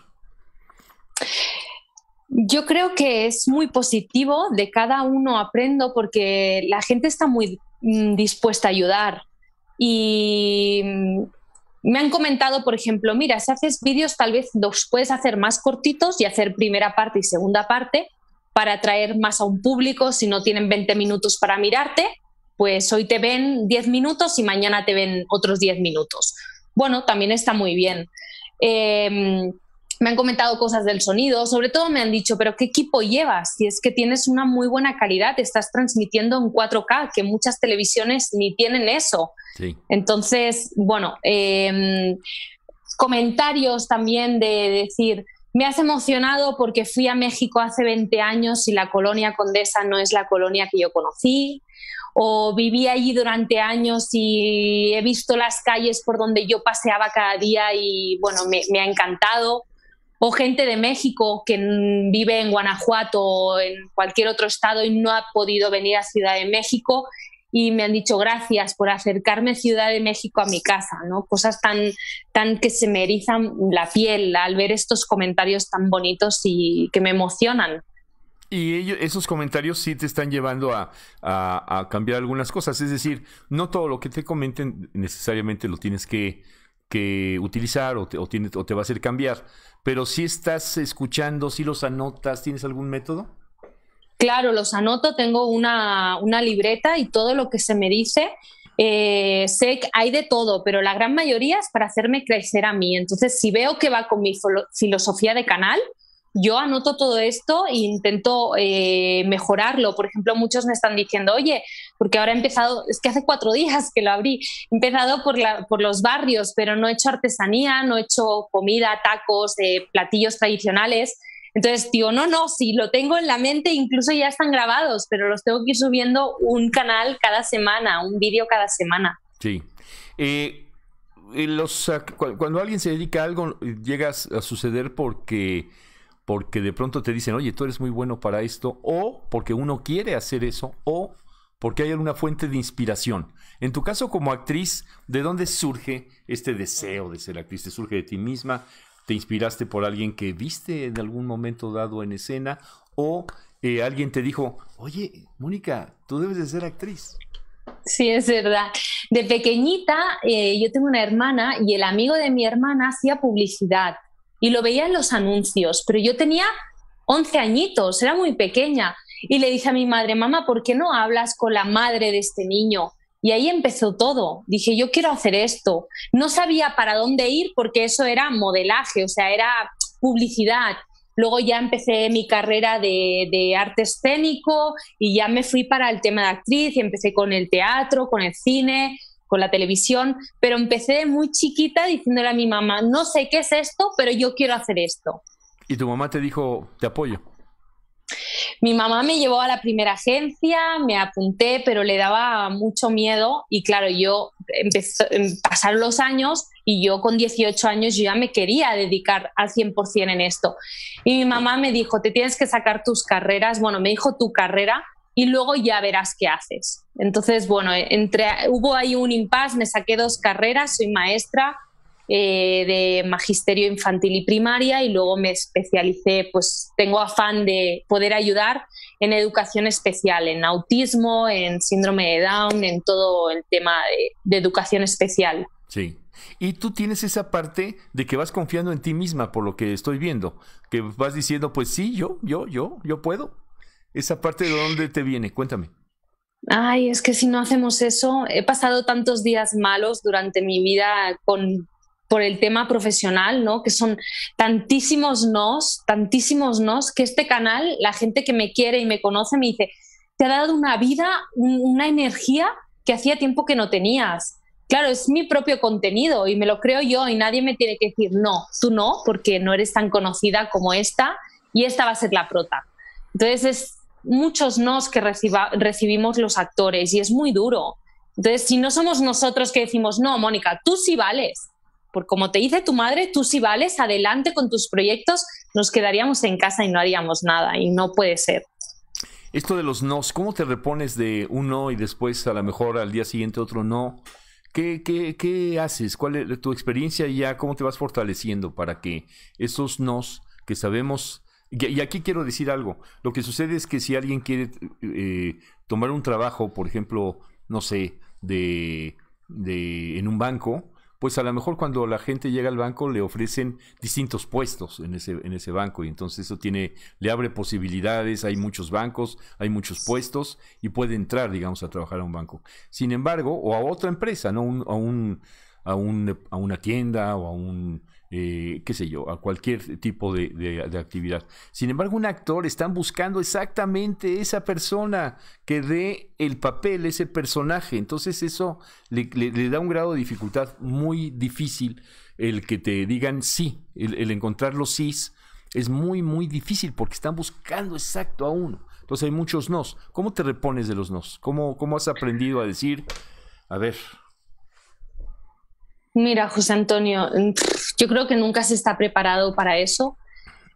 Yo creo que es muy positivo, de cada uno aprendo porque la gente está muy Mm, dispuesta a ayudar. Y me han comentado, por ejemplo, mira, si haces vídeos tal vez los puedes hacer más cortitos y hacer primera parte y segunda parte para atraer más a un público. Si no tienen 20 minutos para mirarte, pues hoy te ven 10 minutos y mañana te ven otros 10 minutos. Bueno, también está muy bien. Eh, me han comentado cosas del sonido, sobre todo me han dicho, pero ¿qué equipo llevas? si es que tienes una muy buena calidad, estás transmitiendo en 4K, que muchas televisiones ni tienen eso. Entonces, bueno, em, comentarios también de decir, me has emocionado porque fui a México hace 20 años y la colonia condesa no es la colonia que yo conocí, o viví allí durante años y he visto las calles por donde yo paseaba cada día y bueno, me ha encantado o gente de México que vive en Guanajuato o en cualquier otro estado y no ha podido venir a Ciudad de México y me han dicho gracias por acercarme Ciudad de México a mi casa, ¿no? Cosas tan, tan que se me erizan la piel al ver estos comentarios tan bonitos y que me emocionan. Y esos comentarios sí te están llevando a cambiar algunas cosas, es decir, no todo lo que te comenten necesariamente lo tienes que que utilizar o te, te va a hacer cambiar. Pero si estás escuchando, si los anotas, ¿tienes algún método? Claro, los anoto, tengo una, libreta y todo lo que se me dice, eh, sé que hay de todo, pero la gran mayoría es para hacerme crecer a mí. Entonces, si veo que va con mi filosofía de canal, yo anoto todo esto e intento eh, mejorarlo. Por ejemplo, muchos me están diciendo, oye, porque ahora he empezado, es que hace cuatro días que lo abrí, he empezado por, por los barrios, pero no he hecho artesanía, no he hecho comida, tacos, eh, platillos tradicionales. Entonces tío no, no, si lo tengo en la mente, incluso ya están grabados, pero los tengo que ir subiendo un canal cada semana, un vídeo cada semana. Sí. Eh, los, ah, cuando alguien se dedica a algo, llega a suceder porque porque de pronto te dicen, oye, tú eres muy bueno para esto, o porque uno quiere hacer eso, o porque hay alguna fuente de inspiración. En tu caso como actriz, ¿de dónde surge este deseo de ser actriz? ¿Te surge de ti misma? ¿Te inspiraste por alguien que viste en algún momento dado en escena? ¿O eh, alguien te dijo, oye, Mónica, tú debes de ser actriz? Sí, es verdad. De pequeñita, eh, yo tengo una hermana y el amigo de mi hermana hacía publicidad y lo veía en los anuncios, pero yo tenía 11 añitos, era muy pequeña. Y le dije a mi madre, mamá, ¿por qué no hablas con la madre de este niño? Y ahí empezó todo. Dije, yo quiero hacer esto. No sabía para dónde ir porque eso era modelaje, o sea, era publicidad. Luego ya empecé mi carrera de, de arte escénico y ya me fui para el tema de actriz y empecé con el teatro, con el cine, con la televisión, pero empecé muy chiquita diciéndole a mi mamá, no sé qué es esto, pero yo quiero hacer esto. ¿Y tu mamá te dijo, te apoyo? Mi mamá me llevó a la primera agencia, me apunté, pero le daba mucho miedo y claro, yo empezó, em, pasar los años y yo con 18 años ya me quería dedicar al 100% en esto. Y mi mamá me dijo, te tienes que sacar tus carreras, bueno, me dijo tu carrera, y luego ya verás qué haces. Entonces, bueno, entre, hubo ahí un impasse, me saqué dos carreras, soy maestra eh, de magisterio infantil y primaria y luego me especialicé, pues tengo afán de poder ayudar en educación especial, en autismo, en síndrome de Down, en todo el tema de educación especial. Sí. Y tú tienes esa parte de que vas confiando en ti misma, por lo que estoy viendo, que vas diciendo, pues sí, yo, yo, yo, yo puedo. ¿Esa parte de dónde te viene? Cuéntame. Ay, es que si no hacemos eso, he pasado tantos días malos durante mi vida con por el tema profesional, ¿no? Que son tantísimos nos, tantísimos nos, que este canal, la gente que me quiere y me conoce me dice, te ha dado una vida, una energía que hacía tiempo que no tenías. Claro, es mi propio contenido y me lo creo yo y nadie me tiene que decir, no, tú no, porque no eres tan conocida como esta y esta va a ser la prota. Entonces es muchos nos que recibimos los actores y es muy duro. Entonces, si no somos nosotros que decimos, no, Mónica, tú sí vales, por como te dice tu madre, tú sí vales, adelante con tus proyectos, nos quedaríamos en casa y no haríamos nada y no puede ser. Esto de los nos, ¿cómo te repones de un no y después a lo mejor al día siguiente otro no? ¿Qué, qué, qué haces? ¿Cuál es tu experiencia ya? ¿Cómo te vas fortaleciendo para que esos nos que sabemos y, aquí quiero decir algo. Lo que sucede es que si alguien quiere eh, tomar un trabajo, por ejemplo, no sé, de, de, en un banco, pues a lo mejor cuando la gente llega al banco le ofrecen distintos puestos en ese, en ese banco y entonces eso tiene, le abre posibilidades, hay muchos bancos, hay muchos puestos y puede entrar, digamos, a trabajar a un banco. Sin embargo, o a otra empresa, ¿no? a, un, a, un, a una tienda o a un eh, qué sé yo, a cualquier tipo de, actividad. Sin embargo, un actor están buscando exactamente esa persona que dé el papel, ese personaje. Entonces eso le, da un grado de dificultad muy difícil el que te digan sí, el, encontrar los sís es muy, muy difícil porque están buscando exacto a uno. Entonces hay muchos nos. ¿Cómo te repones de los nos? ¿Cómo, cómo has aprendido a decir, a ver, Mira, José Antonio, mm, yo creo que nunca se está preparado para eso.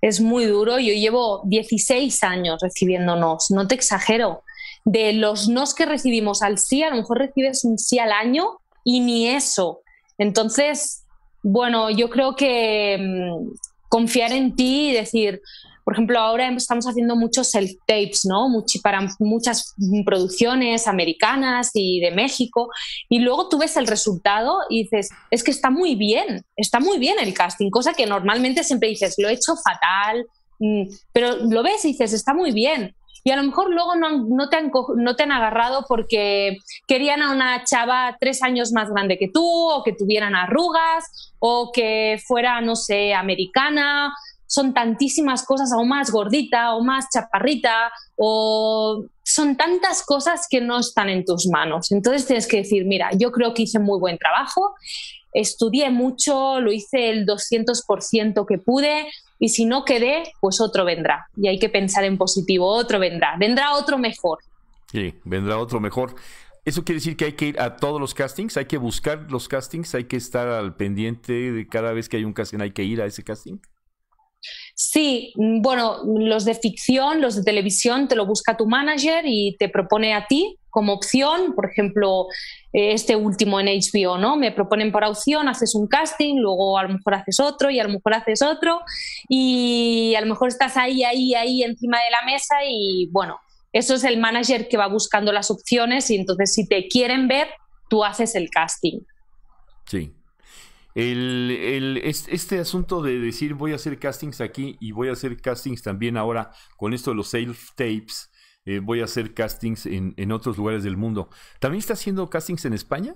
Es muy duro. Yo llevo 16 años recibiéndonos, no te exagero. De los nos que recibimos al sí, a lo mejor recibes un sí al año y ni eso. Entonces, bueno, yo creo que mm, confiar en ti y decir, por ejemplo, ahora estamos haciendo muchos self-tapes, ¿no? para muchas producciones americanas y de México. Y luego tú ves el resultado y dices, es que está muy bien, está muy bien el casting, cosa que normalmente siempre dices, lo he hecho fatal, mm, pero lo ves y dices, está muy bien. Y a lo mejor luego no, te han, no te han agarrado porque querían a una chava tres años más grande que tú, o que tuvieran arrugas, o que fuera, no sé, americana, son tantísimas cosas, o más gordita, o más chaparrita, o son tantas cosas que no están en tus manos. Entonces tienes que decir, mira, yo creo que hice muy buen trabajo, estudié mucho, lo hice el 200% que pude, y si no quedé, pues otro vendrá. Y hay que pensar en positivo, otro vendrá, vendrá otro mejor. Sí, vendrá otro mejor. Eso quiere decir que hay que ir a todos los castings, hay que buscar los castings, hay que estar al pendiente de cada vez que hay un casting, hay que ir a ese casting. Sí, mm, bueno, los de ficción, los de televisión, te lo busca tu manager y te propone a ti como opción, por ejemplo, eh, este último en HBO, ¿no? Me proponen por opción, haces un casting, luego a lo mejor haces otro y a lo mejor haces otro y a lo mejor estás ahí, ahí, ahí encima de la mesa y bueno, eso es el manager que va buscando las opciones y entonces si te quieren ver, tú haces el casting. Sí, el, este asunto de decir voy a hacer castings aquí y voy a hacer castings también ahora con esto de los self-tapes, eh, voy a hacer castings en, otros lugares del mundo. ¿También está haciendo castings en España?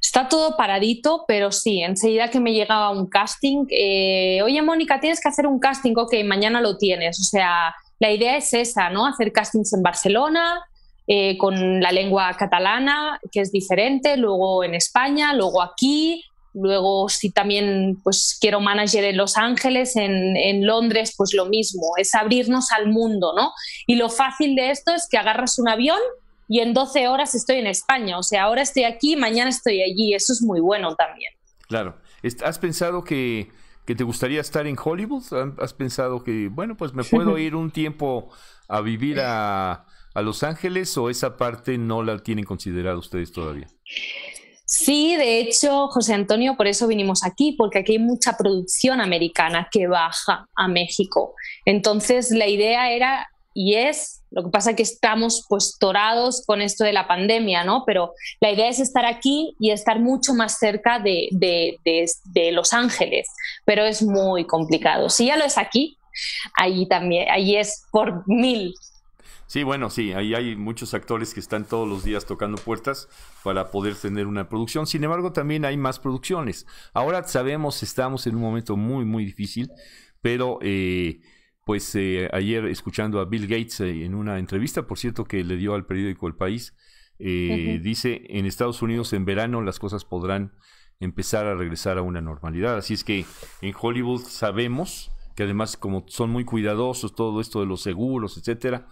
Está todo paradito, pero sí, enseguida que me llegaba un casting, eh, oye Mónica, tienes que hacer un casting, ok, mañana lo tienes. O sea, la idea es esa, ¿no? Hacer castings en Barcelona, eh, con la lengua catalana, que es diferente, luego en España, luego aquí, luego si también pues, quiero manager en Los Ángeles, en, en, Londres, pues lo mismo, es abrirnos al mundo, ¿no? Y lo fácil de esto es que agarras un avión y en 12 horas estoy en España, o sea, ahora estoy aquí, mañana estoy allí, eso es muy bueno también. Claro, ¿has pensado que, que te gustaría estar en Hollywood? ¿Has pensado que, bueno, pues me puedo ir un tiempo a vivir a a Los Ángeles o esa parte no la tienen considerada ustedes todavía? Sí, de hecho, José Antonio, por eso vinimos aquí, porque aquí hay mucha producción americana que baja a México. Entonces, la idea era y es, lo que pasa es que estamos pues torados con esto de la pandemia, ¿no? Pero la idea es estar aquí y estar mucho más cerca de, Los Ángeles, pero es muy complicado. Si ya lo es aquí, allí también, allí es por mil Sí, bueno, sí, ahí hay muchos actores que están todos los días tocando puertas para poder tener una producción. Sin embargo, también hay más producciones. Ahora sabemos, estamos en un momento muy, muy difícil, pero eh, pues eh, ayer escuchando a Bill Gates eh, en una entrevista, por cierto, que le dio al periódico El País, dice, en Estados Unidos en verano las cosas podrán empezar a regresar a una normalidad. Así es que en Hollywood sabemos que además como son muy cuidadosos todo esto de los seguros, etcétera,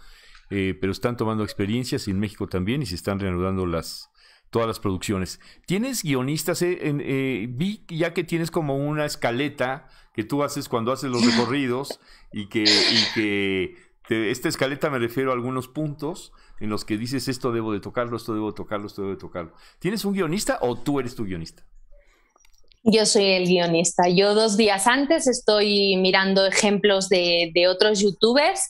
eh, pero están tomando experiencias en México también y se están reanudando las, todas las producciones. Tienes guionistas, eh, eh, vi ya que tienes como una escaleta que tú haces cuando haces los recorridos y que, esta escaleta me refiero a algunos puntos en los que dices esto debo de tocarlo, esto debo de tocarlo, esto debo de tocarlo. ¿Tienes un guionista o tú eres tu guionista? Yo soy el guionista. Yo dos días antes estoy mirando ejemplos de, de otros youtubers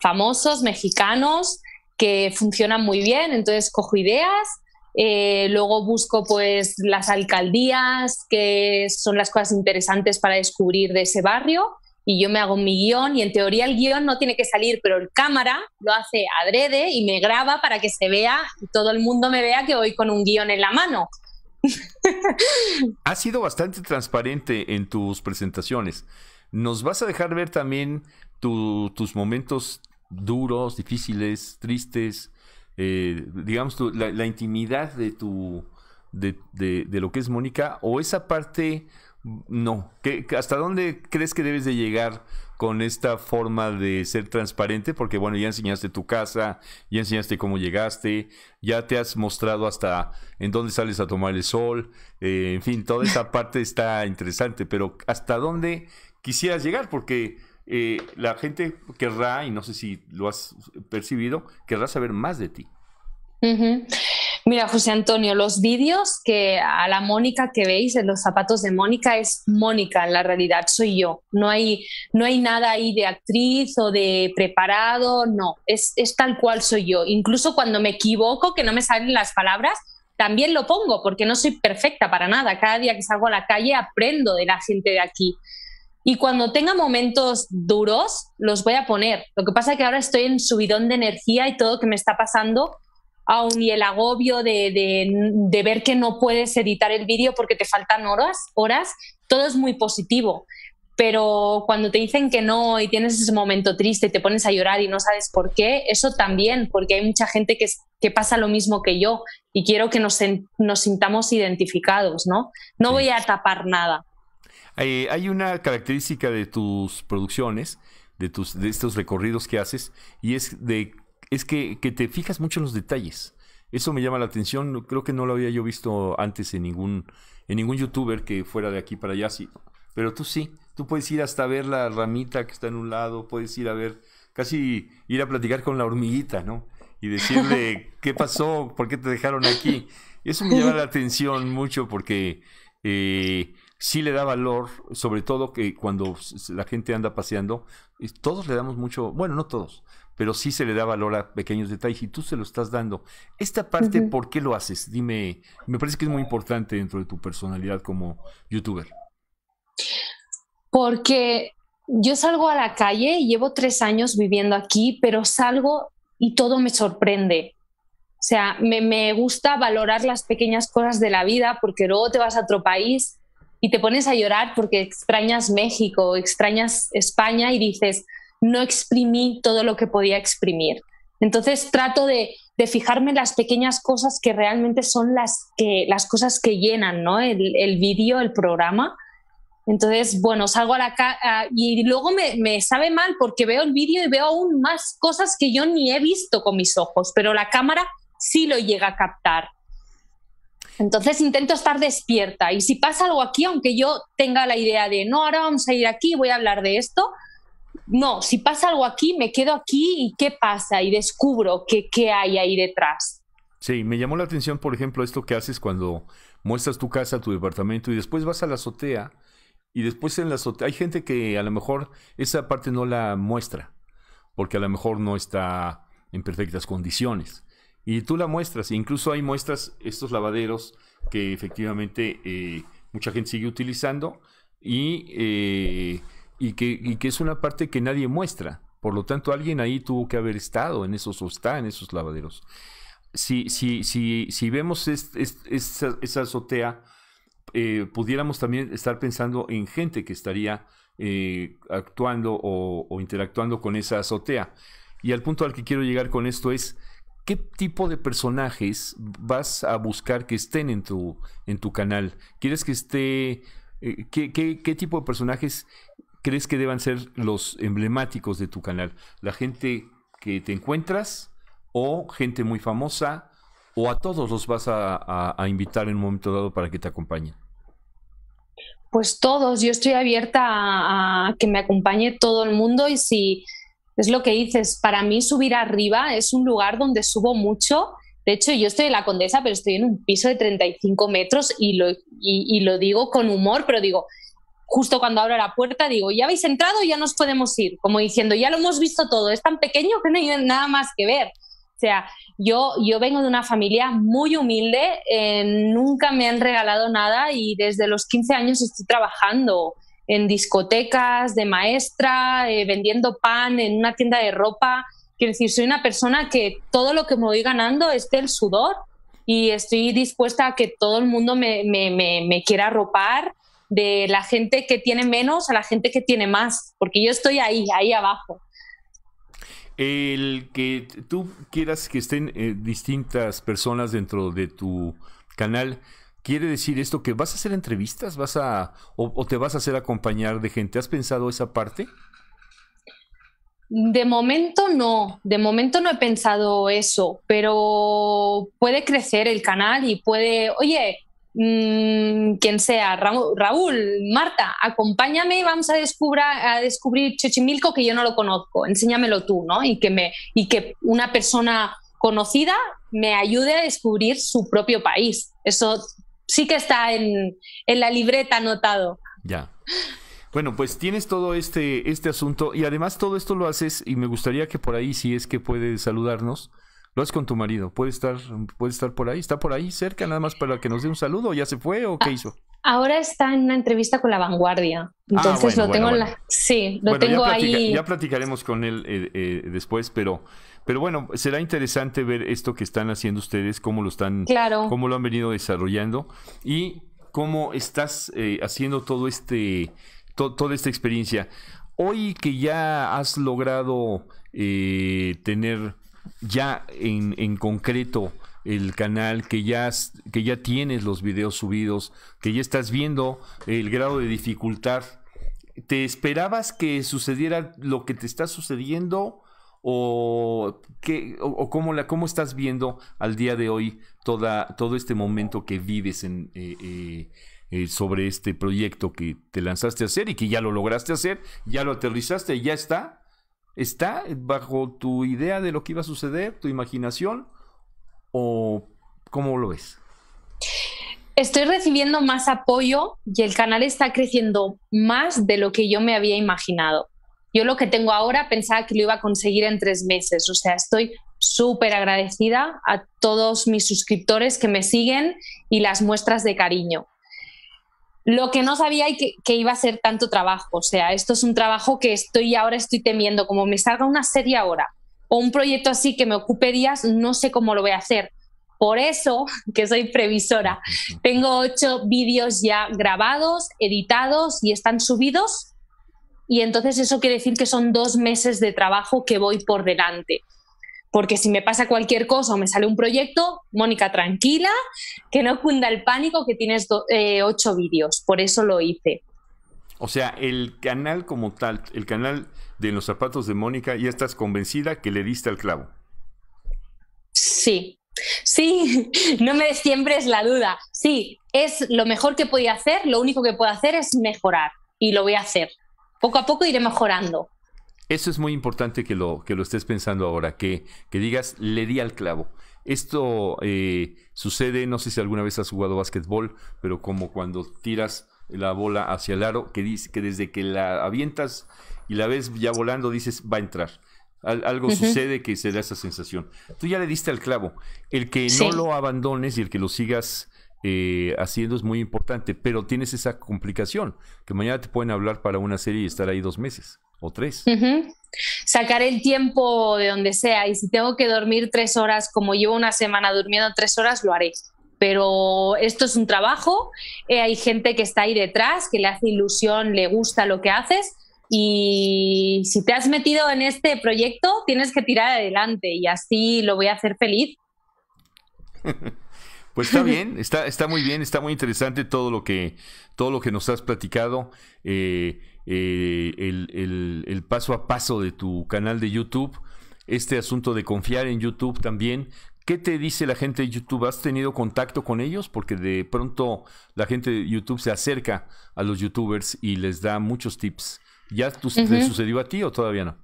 famosos mexicanos que funcionan muy bien, entonces cojo ideas, eh, luego busco pues las alcaldías, que son las cosas interesantes para descubrir de ese barrio, y yo me hago mi guión, y en teoría el guión no tiene que salir, pero el cámara lo hace adrede y me graba para que se vea, todo el mundo me vea que voy con un guión en la mano. Has sido bastante transparente en tus presentaciones. ¿Nos vas a dejar ver también tus momentos duros, difíciles, tristes, eh, digamos, la, intimidad de tu, de, lo que es Mónica, o esa parte, no, ¿hasta dónde crees que debes de llegar con esta forma de ser transparente? Porque bueno, ya enseñaste tu casa, ya enseñaste cómo llegaste, ya te has mostrado hasta en dónde sales a tomar el sol, eh, en fin, toda esa parte está interesante, pero ¿hasta dónde quisieras llegar? Porque eh, la gente querrá, y no sé si lo has percibido, querrá saber más de ti. Mira, José Antonio, los vídeos que a la Mónica que veis en los zapatos de Mónica es Mónica, en la realidad soy yo. No hay, no hay nada ahí de actriz o de preparado, no, es tal cual soy yo. Incluso cuando me equivoco, que no me salen las palabras, también lo pongo porque no soy perfecta para nada. Cada día que salgo a la calle aprendo de la gente de aquí. Y cuando tenga momentos duros, los voy a poner. Lo que pasa es que ahora estoy en subidón de energía y todo lo que me está pasando, aún y el agobio de, ver que no puedes editar el vídeo porque te faltan horas, horas, todo es muy positivo. Pero cuando te dicen que no y tienes ese momento triste y te pones a llorar y no sabes por qué, eso también, porque hay mucha gente que, que pasa lo mismo que yo y quiero que nos, sintamos identificados, ¿no? No voy a tapar nada hay una característica de tus producciones, de, tus, de estos recorridos que haces, y es, de, es que, te fijas mucho en los detalles. Eso me llama la atención. Creo que no lo había yo visto antes en ningún, en ningún youtuber que fuera de aquí para allá. Sí. Pero tú sí. Tú puedes ir hasta ver la ramita que está en un lado. Puedes ir a ver, casi ir a platicar con la hormiguita, ¿no? Y decirle, ¿qué pasó? ¿Por qué te dejaron aquí? Eso me llama la atención mucho porque eh, sí le da valor, sobre todo que cuando la gente anda paseando, todos le damos mucho, bueno, no todos, pero sí se le da valor a pequeños detalles y tú se lo estás dando. Esta parte, ¿por qué lo haces? Dime, me parece que es muy importante dentro de tu personalidad como youtuber. Porque yo salgo a la calle, llevo tres años viviendo aquí, pero salgo y todo me sorprende. O sea, me, me gusta valorar las pequeñas cosas de la vida porque luego te vas a otro país y te pones a llorar porque extrañas México, extrañas España y dices, no exprimí todo lo que podía exprimir. Entonces trato de, fijarme en las pequeñas cosas que realmente son las, que, las cosas que llenan ¿no? el, el vídeo, el programa. Entonces, bueno, salgo a la calle y luego me, me, sabe mal porque veo el vídeo y veo aún más cosas que yo ni he visto con mis ojos, pero la cámara sí lo llega a captar. Entonces intento estar despierta y si pasa algo aquí, aunque yo tenga la idea de, no, ahora vamos a ir aquí, voy a hablar de esto, no, si pasa algo aquí, me quedo aquí y qué pasa y descubro que, qué hay ahí detrás. Sí, me llamó la atención, por ejemplo, esto que haces cuando muestras tu casa, tu departamento y después vas a la azotea y después en la azotea hay gente que a lo mejor esa parte no la muestra porque a lo mejor no está en perfectas condiciones. Y tú la muestras, e incluso hay muestras, estos lavaderos que efectivamente eh, mucha gente sigue utilizando y, eh, y, que, es una parte que nadie muestra. Por lo tanto, alguien ahí tuvo que haber estado en esos o está en esos lavaderos. Si, si, si, si vemos esa, azotea, eh, pudiéramos también estar pensando en gente que estaría actuando o, interactuando con esa azotea. Y al punto al que quiero llegar con esto es, ¿Qué tipo de personajes vas a buscar que estén en tu, en tu canal? ¿Quieres que esté... Eh, ¿qué, tipo de personajes crees que deban ser los emblemáticos de tu canal? ¿La gente que te encuentras o gente muy famosa o a todos los vas a, invitar en un momento dado para que te acompañen? Pues todos, yo estoy abierta a que me acompañe todo el mundo y si es lo que dices, para mí subir arriba es un lugar donde subo mucho. De hecho, yo estoy en la Condesa, pero estoy en un piso de 35 metros y lo, y, lo digo con humor, pero digo, justo cuando abro la puerta, digo, ya habéis entrado, ya nos podemos ir, como diciendo, ya lo hemos visto todo, es tan pequeño que no hay nada más que ver. O sea, yo, yo vengo de una familia muy humilde, eh, nunca me han regalado nada y desde los 15 años estoy trabajando en discotecas, de maestra, eh, vendiendo pan en una tienda de ropa. Quiero decir, soy una persona que todo lo que me voy ganando es del sudor y estoy dispuesta a que todo el mundo me, me, me, quiera arropar de la gente que tiene menos a la gente que tiene más, porque yo estoy ahí, ahí abajo. El que tú quieras que estén eh, distintas personas dentro de tu canal, Quiere decir esto que vas a hacer entrevistas, vas a o, te vas a hacer acompañar de gente. ¿Has pensado esa parte? De momento no, de momento no he pensado eso, pero puede crecer el canal y puede, oye, mm, quien sea, Raúl, Marta, acompáñame y vamos a, descubra, a descubrir Chochimilco que yo no lo conozco, enséñamelo tú, ¿no? Y que, me, y que una persona conocida me ayude a descubrir su propio país. Eso sí que está en, la libreta anotado. Ya. Bueno, pues tienes todo este, este asunto y además todo esto lo haces y me gustaría que por ahí, si es que puede saludarnos, lo haces con tu marido. Puede estar, puede estar por ahí, está por ahí cerca nada más para que nos dé un saludo. ¿Ya se fue o qué ah, hizo? Ahora está en una entrevista con La Vanguardia. Ah, Entonces lo tengo la... Sí, lo tengo ahí. Ya platicaremos con él eh, eh, después, pero pero bueno, será interesante ver esto que están haciendo ustedes, cómo lo están, lo han venido desarrollando y cómo estás eh, haciendo todo este, toda esta experiencia. Hoy que ya has logrado eh, tener ya en, en concreto el canal, que ya, que ya tienes los videos subidos, que ya estás viendo el grado de dificultad. ¿Te esperabas que sucediera lo que te está sucediendo? o, qué, cómo, la, cómo estás viendo al día de hoy toda, todo este momento que vives eh, eh, eh, sobre este proyecto que te lanzaste a hacer y que ya lo lograste hacer, ya lo aterrizaste, ya está. ¿Está bajo tu idea de lo que iba a suceder, tu imaginación? ¿O cómo lo ves? Estoy recibiendo más apoyo y el canal está creciendo más de lo que yo me había imaginado. Yo lo que tengo ahora pensaba que lo iba a conseguir en tres meses. O sea, estoy súper agradecida a todos mis suscriptores que me siguen y las muestras de cariño. Lo que no sabía que, que iba a ser tanto trabajo. O sea, esto es un trabajo que estoy ahora estoy temiendo. Como me salga una serie ahora o un proyecto así que me ocupe días, no sé cómo lo voy a hacer. Por eso, que soy previsora, tengo ocho vídeos ya grabados, editados y están subidos y entonces eso quiere decir que son dos meses de trabajo que voy por delante. Porque si me pasa cualquier cosa o me sale un proyecto, Mónica, tranquila, que no cunda el pánico que tienes eh, ocho vídeos. Por eso lo hice. O sea, el canal como tal, el canal de los zapatos de Mónica, ya estás convencida que le diste al clavo. Sí, sí, no me siempre es la duda. Sí, es lo mejor que podía hacer, lo único que puedo hacer es mejorar y lo voy a hacer poco a poco iré mejorando. Eso es muy importante que lo, que lo estés pensando ahora, que, que digas, le di al clavo. Esto eh, sucede, no sé si alguna vez has jugado básquetbol, pero como cuando tiras la bola hacia el aro, que, dice, que desde que la avientas y la ves ya volando, dices, va a entrar. algo sucede que se da esa sensación. Tú ya le diste al clavo. El que no lo abandones y el que lo sigas eh, haciendo es muy importante, pero tienes esa complicación, que mañana te pueden hablar para una serie y estar ahí dos meses o tres. sacaré Sacar el tiempo de donde sea y si tengo que dormir tres horas, como llevo una semana durmiendo tres horas, lo haré. Pero esto es un trabajo, eh, hay gente que está ahí detrás, que le hace ilusión, le gusta lo que haces y si te has metido en este proyecto, tienes que tirar adelante y así lo voy a hacer feliz. Pues está bien, está, está muy bien, está muy interesante todo lo que, todo lo que nos has platicado. Eh, eh, el, paso a paso de tu canal de YouTube, este asunto de confiar en YouTube también, ¿Qué te dice la gente de YouTube? ¿Has tenido contacto con ellos? Porque de pronto la gente de YouTube se acerca a los youtubers y les da muchos tips. ¿Ya sucedió a ti o todavía no?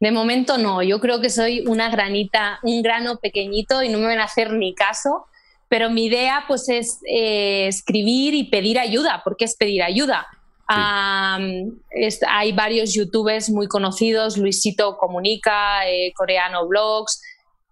De momento no, yo creo que soy una granita, un grano pequeñito y no me van a hacer ni caso, pero mi idea pues es eh, escribir y pedir ayuda, porque es pedir ayuda. hay varios youtubers muy conocidos, Luisito Comunica, eh, Coreano Blogs,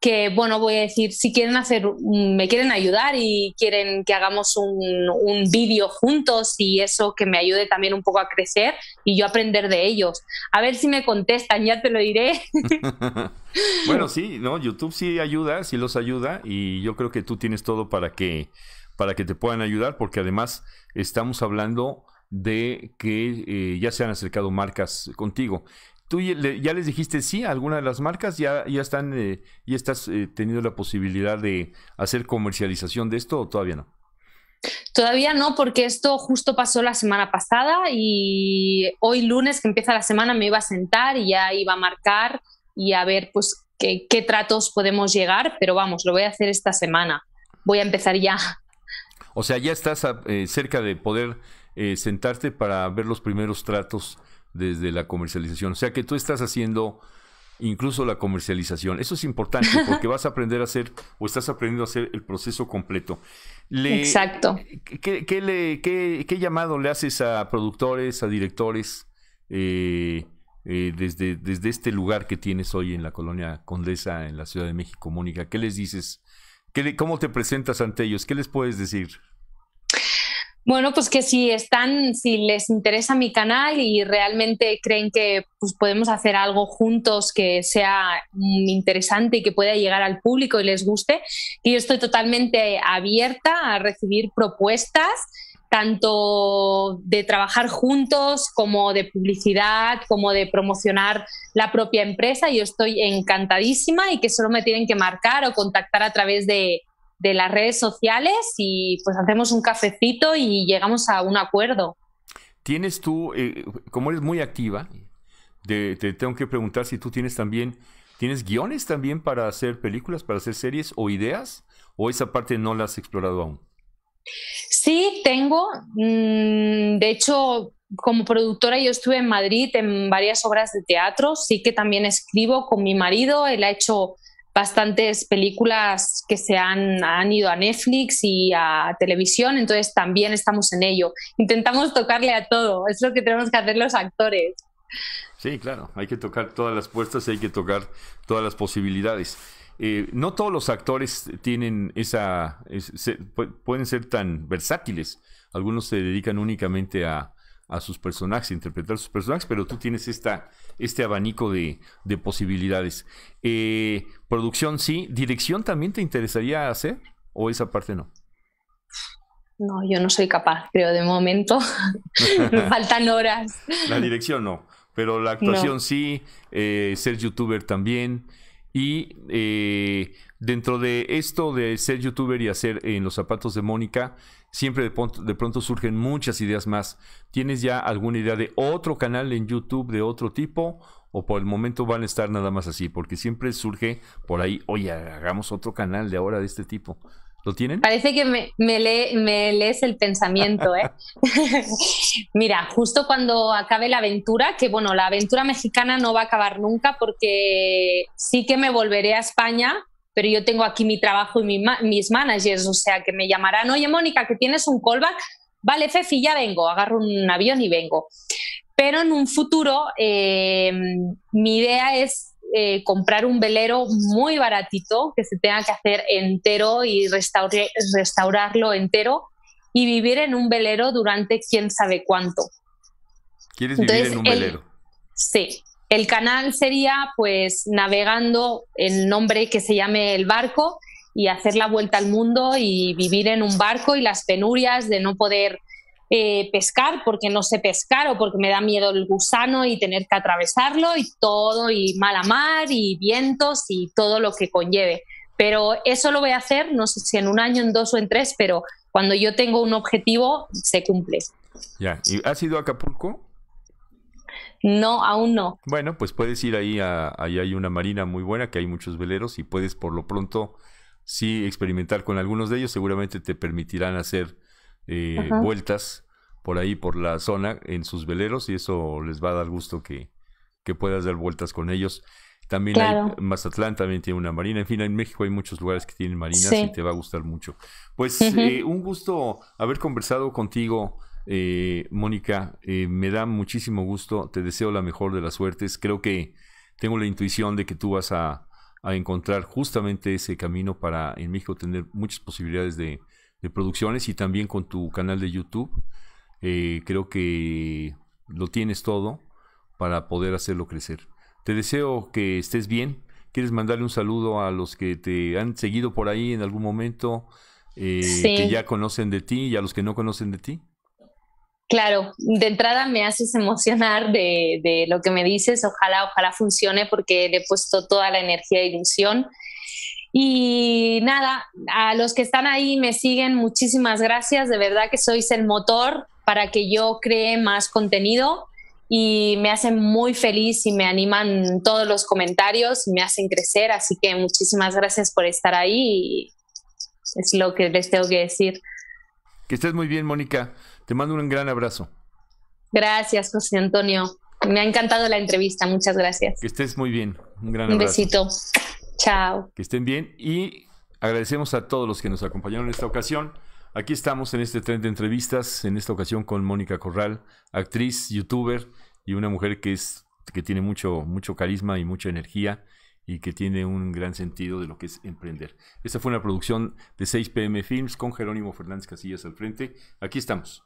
que, bueno, voy a decir, si quieren hacer, me quieren ayudar y quieren que hagamos un, un vídeo juntos y eso que me ayude también un poco a crecer y yo aprender de ellos. A ver si me contestan, ya te lo diré. bueno, sí, ¿no? YouTube sí ayuda, sí los ayuda y yo creo que tú tienes todo para que, para que te puedan ayudar porque además estamos hablando de que eh, ya se han acercado marcas contigo tú ya les dijiste sí a alguna de las marcas, ya, ya están, eh, y estás eh, teniendo la posibilidad de hacer comercialización de esto o todavía no? Todavía no, porque esto justo pasó la semana pasada y hoy lunes que empieza la semana me iba a sentar y ya iba a marcar y a ver pues qué, tratos podemos llegar, pero vamos, lo voy a hacer esta semana. Voy a empezar ya. O sea, ya estás eh, cerca de poder sentarte para ver los primeros tratos desde la comercialización. O sea que tú estás haciendo incluso la comercialización. Eso es importante porque vas a aprender a hacer o estás aprendiendo a hacer el proceso completo. Exacto. ¿qué, llamado le haces a productores, a directores eh, eh, desde, desde este lugar que tienes hoy en la colonia Condesa, en la Ciudad de México, Mónica? ¿Qué les dices? ¿Cómo te presentas ante ellos? ¿Qué les puedes decir? Bueno, pues que si están, si les interesa mi canal y realmente creen que pues, podemos hacer algo juntos que sea mm, interesante y que pueda llegar al público y les guste, que yo estoy totalmente abierta a recibir propuestas tanto de trabajar juntos como de publicidad, como de promocionar la propia empresa. Yo estoy encantadísima y que solo me tienen que marcar o contactar a través de, de las redes sociales y pues hacemos un cafecito y llegamos a un acuerdo. Tienes tú, eh, como eres muy activa, te tengo que preguntar si tú tienes también, ¿tienes guiones también para hacer películas, para hacer series o ideas? ¿O esa parte no la has explorado aún? Sí, tengo. Mm, de hecho, como productora yo estuve en Madrid en varias obras de teatro, sí que también escribo con mi marido, él ha hecho bastantes películas que se han, han, ido a Netflix y a televisión, entonces también estamos en ello. Intentamos tocarle a todo, es lo que tenemos que hacer los actores. Sí, claro, hay que tocar todas las puertas y hay que tocar todas las posibilidades. Eh, no todos los actores tienen esa, pueden ser tan versátiles. Algunos se dedican únicamente a, a sus personajes, interpretar a sus personajes, pero tú tienes esta, este abanico de, posibilidades. Eh, producción sí, dirección también te interesaría hacer o esa parte no. No, yo no soy capaz, creo, de momento. Me faltan horas. La dirección no, pero la actuación sí, eh, ser youtuber también, y eh, dentro de esto de ser youtuber y hacer eh, en los zapatos de Mónica, siempre de pronto, de pronto, surgen muchas ideas más. ¿Tienes ya alguna idea de otro canal en YouTube de otro tipo? ¿O por el momento van a estar nada más así? Porque siempre surge por ahí, oye, hagamos otro canal de ahora de este tipo. ¿Lo tienen? Parece que me, me lees el pensamiento, ¿eh? Mira, justo cuando acabe la aventura, que bueno, la aventura mexicana no va a acabar nunca porque sí que me volveré a España, pero yo tengo aquí mi trabajo y mis managers, o sea, que me llamarán, oye, Mónica, que tienes un callback. Vale, Fefi, ya vengo, agarro un avión y vengo. Pero en un futuro, eh, mi idea es eh, comprar un velero muy baratito que se tenga que hacer entero y restaurarlo entero y vivir en un velero durante quién sabe cuánto. ¿Quieres vivir en un velero? sí. El canal sería pues navegando el nombre que se llame el barco y hacer la vuelta al mundo y vivir en un barco y las penurias de no poder eh, pescar porque no sé pescar o porque me da miedo el gusano y tener que atravesarlo y todo, y mala mar y vientos y todo lo que conlleve. Pero eso lo voy a hacer, no sé si en un año, en dos o en tres, pero cuando yo tengo un objetivo, se cumple. Ya, ¿y has ido a Acapulco? No, aún no. Bueno, pues puedes ir ahí, ahí hay una marina muy buena, que hay muchos veleros y puedes por lo pronto sí experimentar con algunos de ellos, seguramente te permitirán hacer eh, vueltas por ahí, por la zona, en sus veleros, y eso les va a dar gusto que, puedas dar vueltas con ellos. También hay, Mazatlán también tiene una marina. En fin, en México hay muchos lugares que tienen marinas y te va a gustar mucho. Pues eh, un gusto haber conversado contigo, eh, Mónica. me da muchísimo gusto. Te deseo la mejor de las suertes. Creo que tengo la intuición de que tú vas a encontrar justamente ese camino para en México tener muchas posibilidades de, de producciones y también con tu canal de YouTube. Eh, creo que lo tienes todo para poder hacerlo crecer. Te deseo que estés bien. ¿Quieres mandarle un saludo a los que te han seguido por ahí en algún momento, eh, que ya conocen de ti y a los que no conocen de ti? Claro, de entrada me haces emocionar de, lo que me dices. Ojalá, ojalá funcione porque le he puesto toda la energía e ilusión. Y nada, a los que están ahí me siguen, muchísimas gracias. De verdad que sois el motor para que yo cree más contenido y me hacen muy feliz y me animan todos los comentarios, me hacen crecer. Así que muchísimas gracias por estar ahí y es lo que les tengo que decir. Que estés muy bien, Mónica. Te mando un gran abrazo. Gracias, José Antonio. Me ha encantado la entrevista. Muchas gracias. Que estés muy bien. Un gran abrazo. Un besito. Chao. Que estén bien y agradecemos a todos los que nos acompañaron en esta ocasión. Aquí estamos en este tren de entrevistas, en esta ocasión con Mónica Corral, actriz, youtuber y una mujer que, es, que tiene mucho, mucho carisma y mucha energía y que tiene un gran sentido de lo que es emprender. Esta fue una producción de 6PM Films con Jerónimo Fernández Casillas al frente. Aquí estamos.